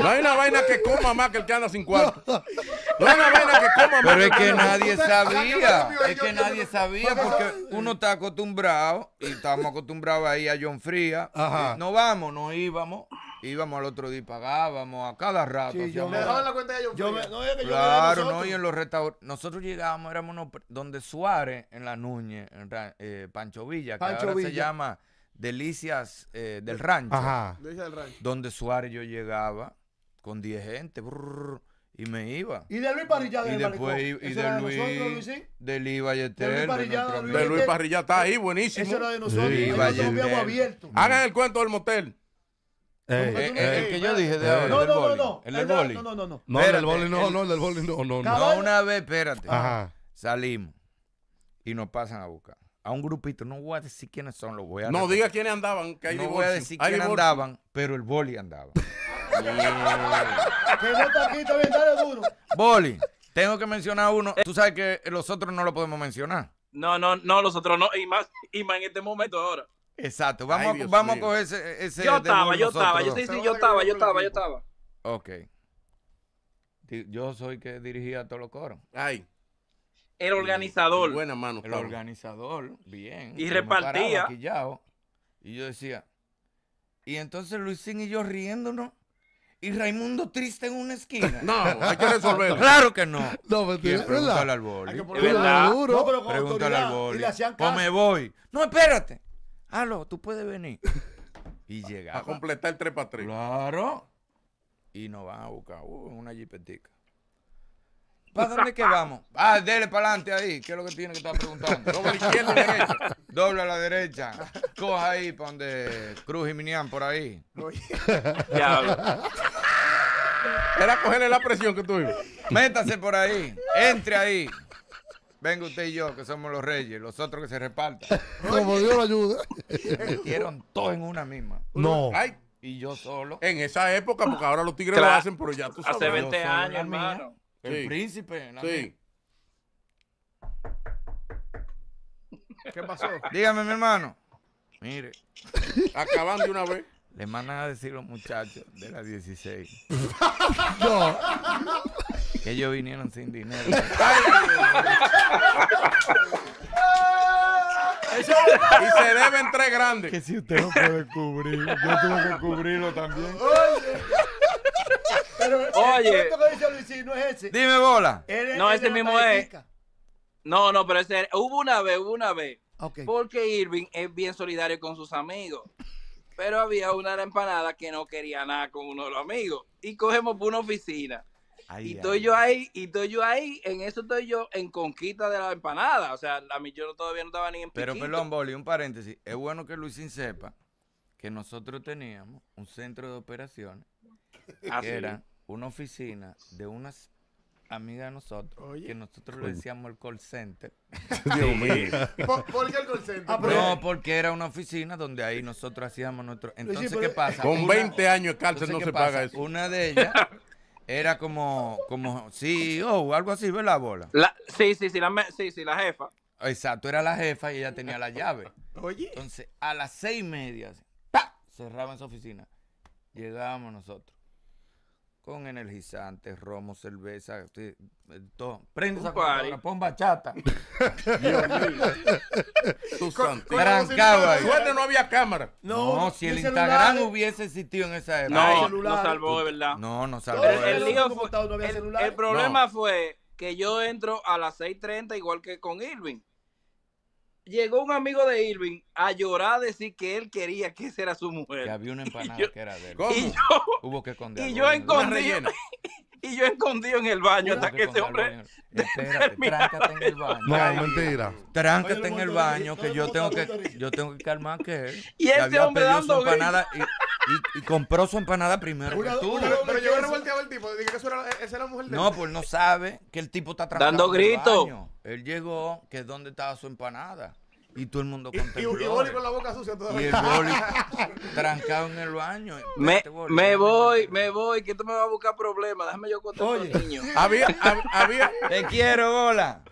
No hay una vaina que coma más que el que anda sin cuarto. No hay una vaina que coma más. Pero es que nadie sabía. Es que nadie sabía porque uno está acostumbrado y estamos acostumbrados ahí a John Fría. Eh, no vamos, no íbamos íbamos al otro día y pagábamos a cada rato. Sí, me la cuenta de ellos. Pues. claro, no, y en los restaurantes. Nosotros llegábamos, éramos donde Suárez, en la Núñez, en eh, Pancho Villa, que ahora se llama Delicias eh, del Rancho. Ajá. Delicias del Rancho. Donde Suárez yo llegaba con 10 gente. y me iba. Y de Luis Parrilla Y después y, y de, Luis, de Luis Valleter De Luis Parrilla está ahí, buenísimo. Eso era de nosotros. abierto. Hagan el cuento del motel el que yo dije de ahora. No, no, no, no. No, no, no. No, el no, no, boli, no, no, una vez, espérate. Salimos y nos pasan a buscar. A un grupito, no voy a decir quiénes son, los voy a. No, diga quiénes andaban, que hay No voy a decir quiénes andaban, pero el boli andaba. Boli, tengo que mencionar uno. Tú sabes que los otros no lo podemos mencionar. No, no, no, los otros no. Y más, y más en este momento ahora. Exacto, vamos, a, vamos a coger ese. ese yo estaba, yo estaba, yo, yo estaba, yo estaba, yo estaba. Ok. Yo soy que dirigía todos los coros. Ay. El organizador. Buena mano, El organizador, bien. Y repartía. y yo decía. Y entonces Luisín y yo riéndonos y Raimundo triste en una esquina. No, hay que resolverlo. claro que no. No, pero Al Hay ¿Es Duro. No, pero al boli. ¿Cómo pues me voy? No, espérate. Aló, tú puedes venir. Y llegar A completar el 3 para 3. Claro. Y nos van a buscar uh, una jipetica. ¿Para dónde que vamos? Ah, dele para adelante ahí. ¿Qué es lo que tiene que estar preguntando? Doble izquierda derecha. Doble a la derecha. Coja ahí para donde Cruz y Minian, por ahí. Diablo. Era cogerle la presión que tuvimos. Métase por ahí. Entre ahí. Venga usted y yo, que somos los reyes, los otros que se repartan. Como Dios lo ayuda. Metieron todo en una misma. No. Ay, y yo solo. En esa época, porque ahora los tigres lo hacen, pero ya tú sabes. Hace 20 años, hermano. El príncipe. sí. ¿Qué pasó? Dígame, mi hermano. Mire. Acaban de una vez. Le mandan a decir los muchachos de la 16. no. Que ellos vinieron sin dinero. y se deben tres grandes. Que si usted no puede cubrir, yo tengo que cubrirlo también. Oye. que dice Luis no es ese. Dime bola. no, ese mismo es. No, no, pero ese hubo una vez, hubo una vez. Porque Irving es bien solidario con sus amigos. Pero había una empanada que no quería nada con uno de los amigos. Y cogemos por una oficina y estoy yo ahí, y estoy yo ahí, en eso estoy yo en conquista de la empanada. O sea, a mí yo todavía no estaba ni en Pero piquito. perdón, Boli, un paréntesis. Es bueno que Luisín sepa que nosotros teníamos un centro de operaciones ah, que era una oficina de unas amiga de nosotros, que nosotros le decíamos el call center. Dios mío. ¿Por, qué el call center? no, ah, porque era una oficina donde ahí nosotros hacíamos nuestro... Entonces, ¿qué pasa? Con 20 años de cárcel no se paga eso. Una de ellas Era como, como e o algo así, ¿verdad, Bola? La, sí, sí, sí la, sí, la jefa. Exacto, era la jefa y ella tenía la llave. Oye. Entonces, a las seis y media, ¡pa! en su oficina. Llegábamos nosotros. Con energizantes, romo, cerveza, eh, todo. Prende esa la pon bachata. Dios mío. Suerte no había cámara. No, si el Instagram hubiese existido en esa época. No, no, salvó, de verdad. No, no salvó. El, el, fue, el, problema fue que yo entro a las 6.30 igual que con Irving llegó un amigo de Irving a llorar a decir que él quería que esa era su mujer. Que había una empanada que era de él. ¿Cómo? Y Hubo que esconderla. Y yo encontré... y yo escondido en el baño hasta que ese hombre. Eh. Espérate, en el baño. No, mentira. Tráncate en el baño, que yo tengo que, yo tengo que calmar que él. Y ese hombre dando empanada y, compró su empanada primero. pero yo revolteado el tipo, dije que eso era, esa era la mujer de No, pues no sabe que el tipo está trancado. Dando gritos. Él llegó, que es donde estaba su empanada. Y todo el mundo con y, el boli con la boca sucia todavía. Y el boli trancado en el baño. Me, este voy, me voy, que esto me va a buscar problemas. Déjame yo contar Oye, niño. Había, había. Te quiero, hola.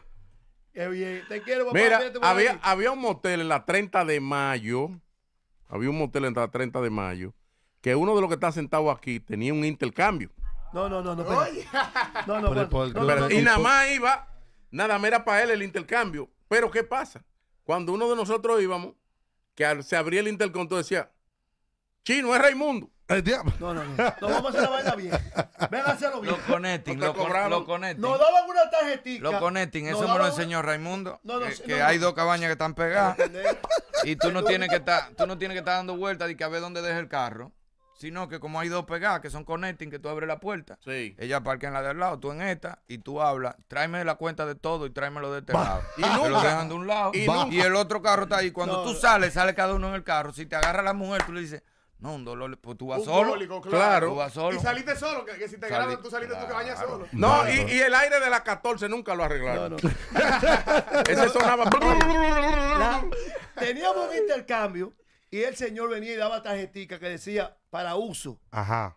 Te quiero, papá. Mira, había, había un motel en la 30 de mayo. Había un motel en la 30 de mayo. Que uno de los que está sentado aquí tenía un intercambio. No, no, no, no. No, no, no, no, no, Y nada más iba, nada más era para él el intercambio. Pero ¿qué pasa? Cuando uno de nosotros íbamos, que se abría el interconto, decía, chino, es Raimundo. El diablo. No, no, no. No vamos a hacer la vaina bien. Ven a hacerlo bien. Lo conecting, lo, cobramos. lo Nos daban una tarjetita. Lo conecting, eso me lo enseñó Raimundo. No, no, que, que hay dos cabañas que están pegadas. Y tú no tienes que estar, tú no tienes que estar dando vueltas y que a ver dónde deje el carro sino que como hay dos pegadas que son connecting, que tú abres la puerta, sí. ella parca en la al lado, tú en esta, y tú hablas, tráeme la cuenta de todo y tráemelo de este lado. Y lo de un lado y, el otro carro está ahí. Cuando tú sales, sale cada uno en el carro. Si te agarra la mujer, tú le dices, no, un dolor, pues tú vas solo. claro. Y saliste solo, que, si te tú saliste tú que bañas solo. No, y, el aire de las 14 nunca lo arreglaron. Ese sonaba. teníamos un intercambio y el señor venía y daba tarjetica que decía para uso. Ajá.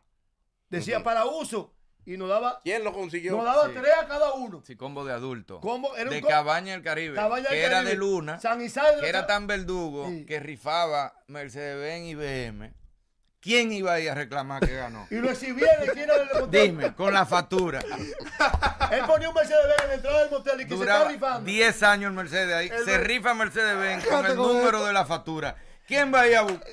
Decía para uso. Y nos daba. ¿Quién lo consiguió? Nos daba tres a cada uno. Sí, combo de adulto. Combo, era un de Cabaña del Caribe. que era de Luna. San Isabel. Que era tan verdugo que rifaba Mercedes-Benz y BM. ¿Quién iba a a reclamar que ganó? y lo exhibieron y quién era el Dime, con la factura. Él ponía un Mercedes-Benz en la entrada del motel y que se está rifando. 10 años el Mercedes ahí. se rifa Mercedes-Benz con el número de la factura. ¿Quién va a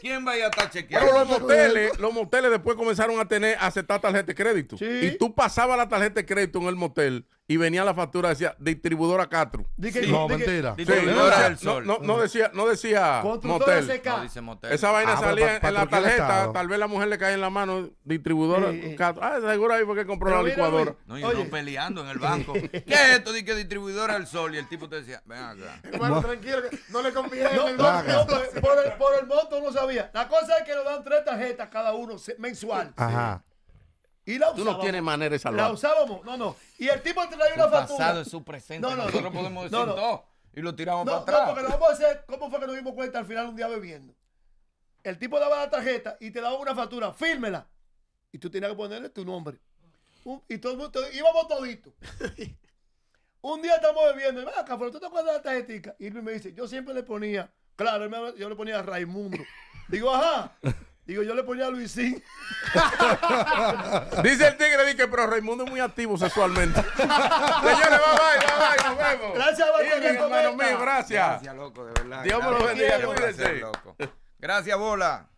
¿Quién va a, estar chequeando? Pero los moteles, los moteles después comenzaron a tener aceptar tarjeta de crédito. Y tú pasabas la tarjeta de crédito en el motel y venía la factura, decía distribuidora Catru. Sí. No, mentira. Sí, no, decía, no, no, decía, no decía motel. No dice Esa vaina ah, salía en la tarjeta, tal vez la mujer le cae en la mano, distribuidora eh, Catru. Ah, seguro ahí porque compró la licuadora. No, y no peleando en el banco. ¿Qué es esto? Dice distribuidora El sol. Y el tipo te decía, ven acá. Bueno, tranquilo, no le conviene. por, el, por el monto no sabía. La cosa es que nos dan tres tarjetas cada uno mensual. Ajá. Y usábamos. Tú no tienes manera de salvar. La usábamos. No, no. Y el tipo te traía una factura. Pasado su presente. No, no. Nosotros podemos decir todo. y lo tiramos para atrás. No, porque lo vamos a hacer. ¿Cómo fue que nos dimos cuenta al final un día bebiendo? El tipo daba la tarjeta y te daba una factura. Fírmela. Y tú tenías que ponerle tu nombre. y todo mundo, íbamos toditos. un día estamos bebiendo. Y me acá, ¿tú te acuerdas de la tarjetita? Y me dice, yo siempre le ponía, claro, yo le ponía Raimundo. Digo, ajá. Digo, yo le ponía a Luisín. Dice el tigre, dice, pero Raimundo es muy activo sexualmente. Señores, bye bye, bye bye, nos vemos. Gracias, Bartolomé. Hermano mío, gracias. Gracias, loco, de verdad. Dios me lo bendiga, Gracias, gracias, bola.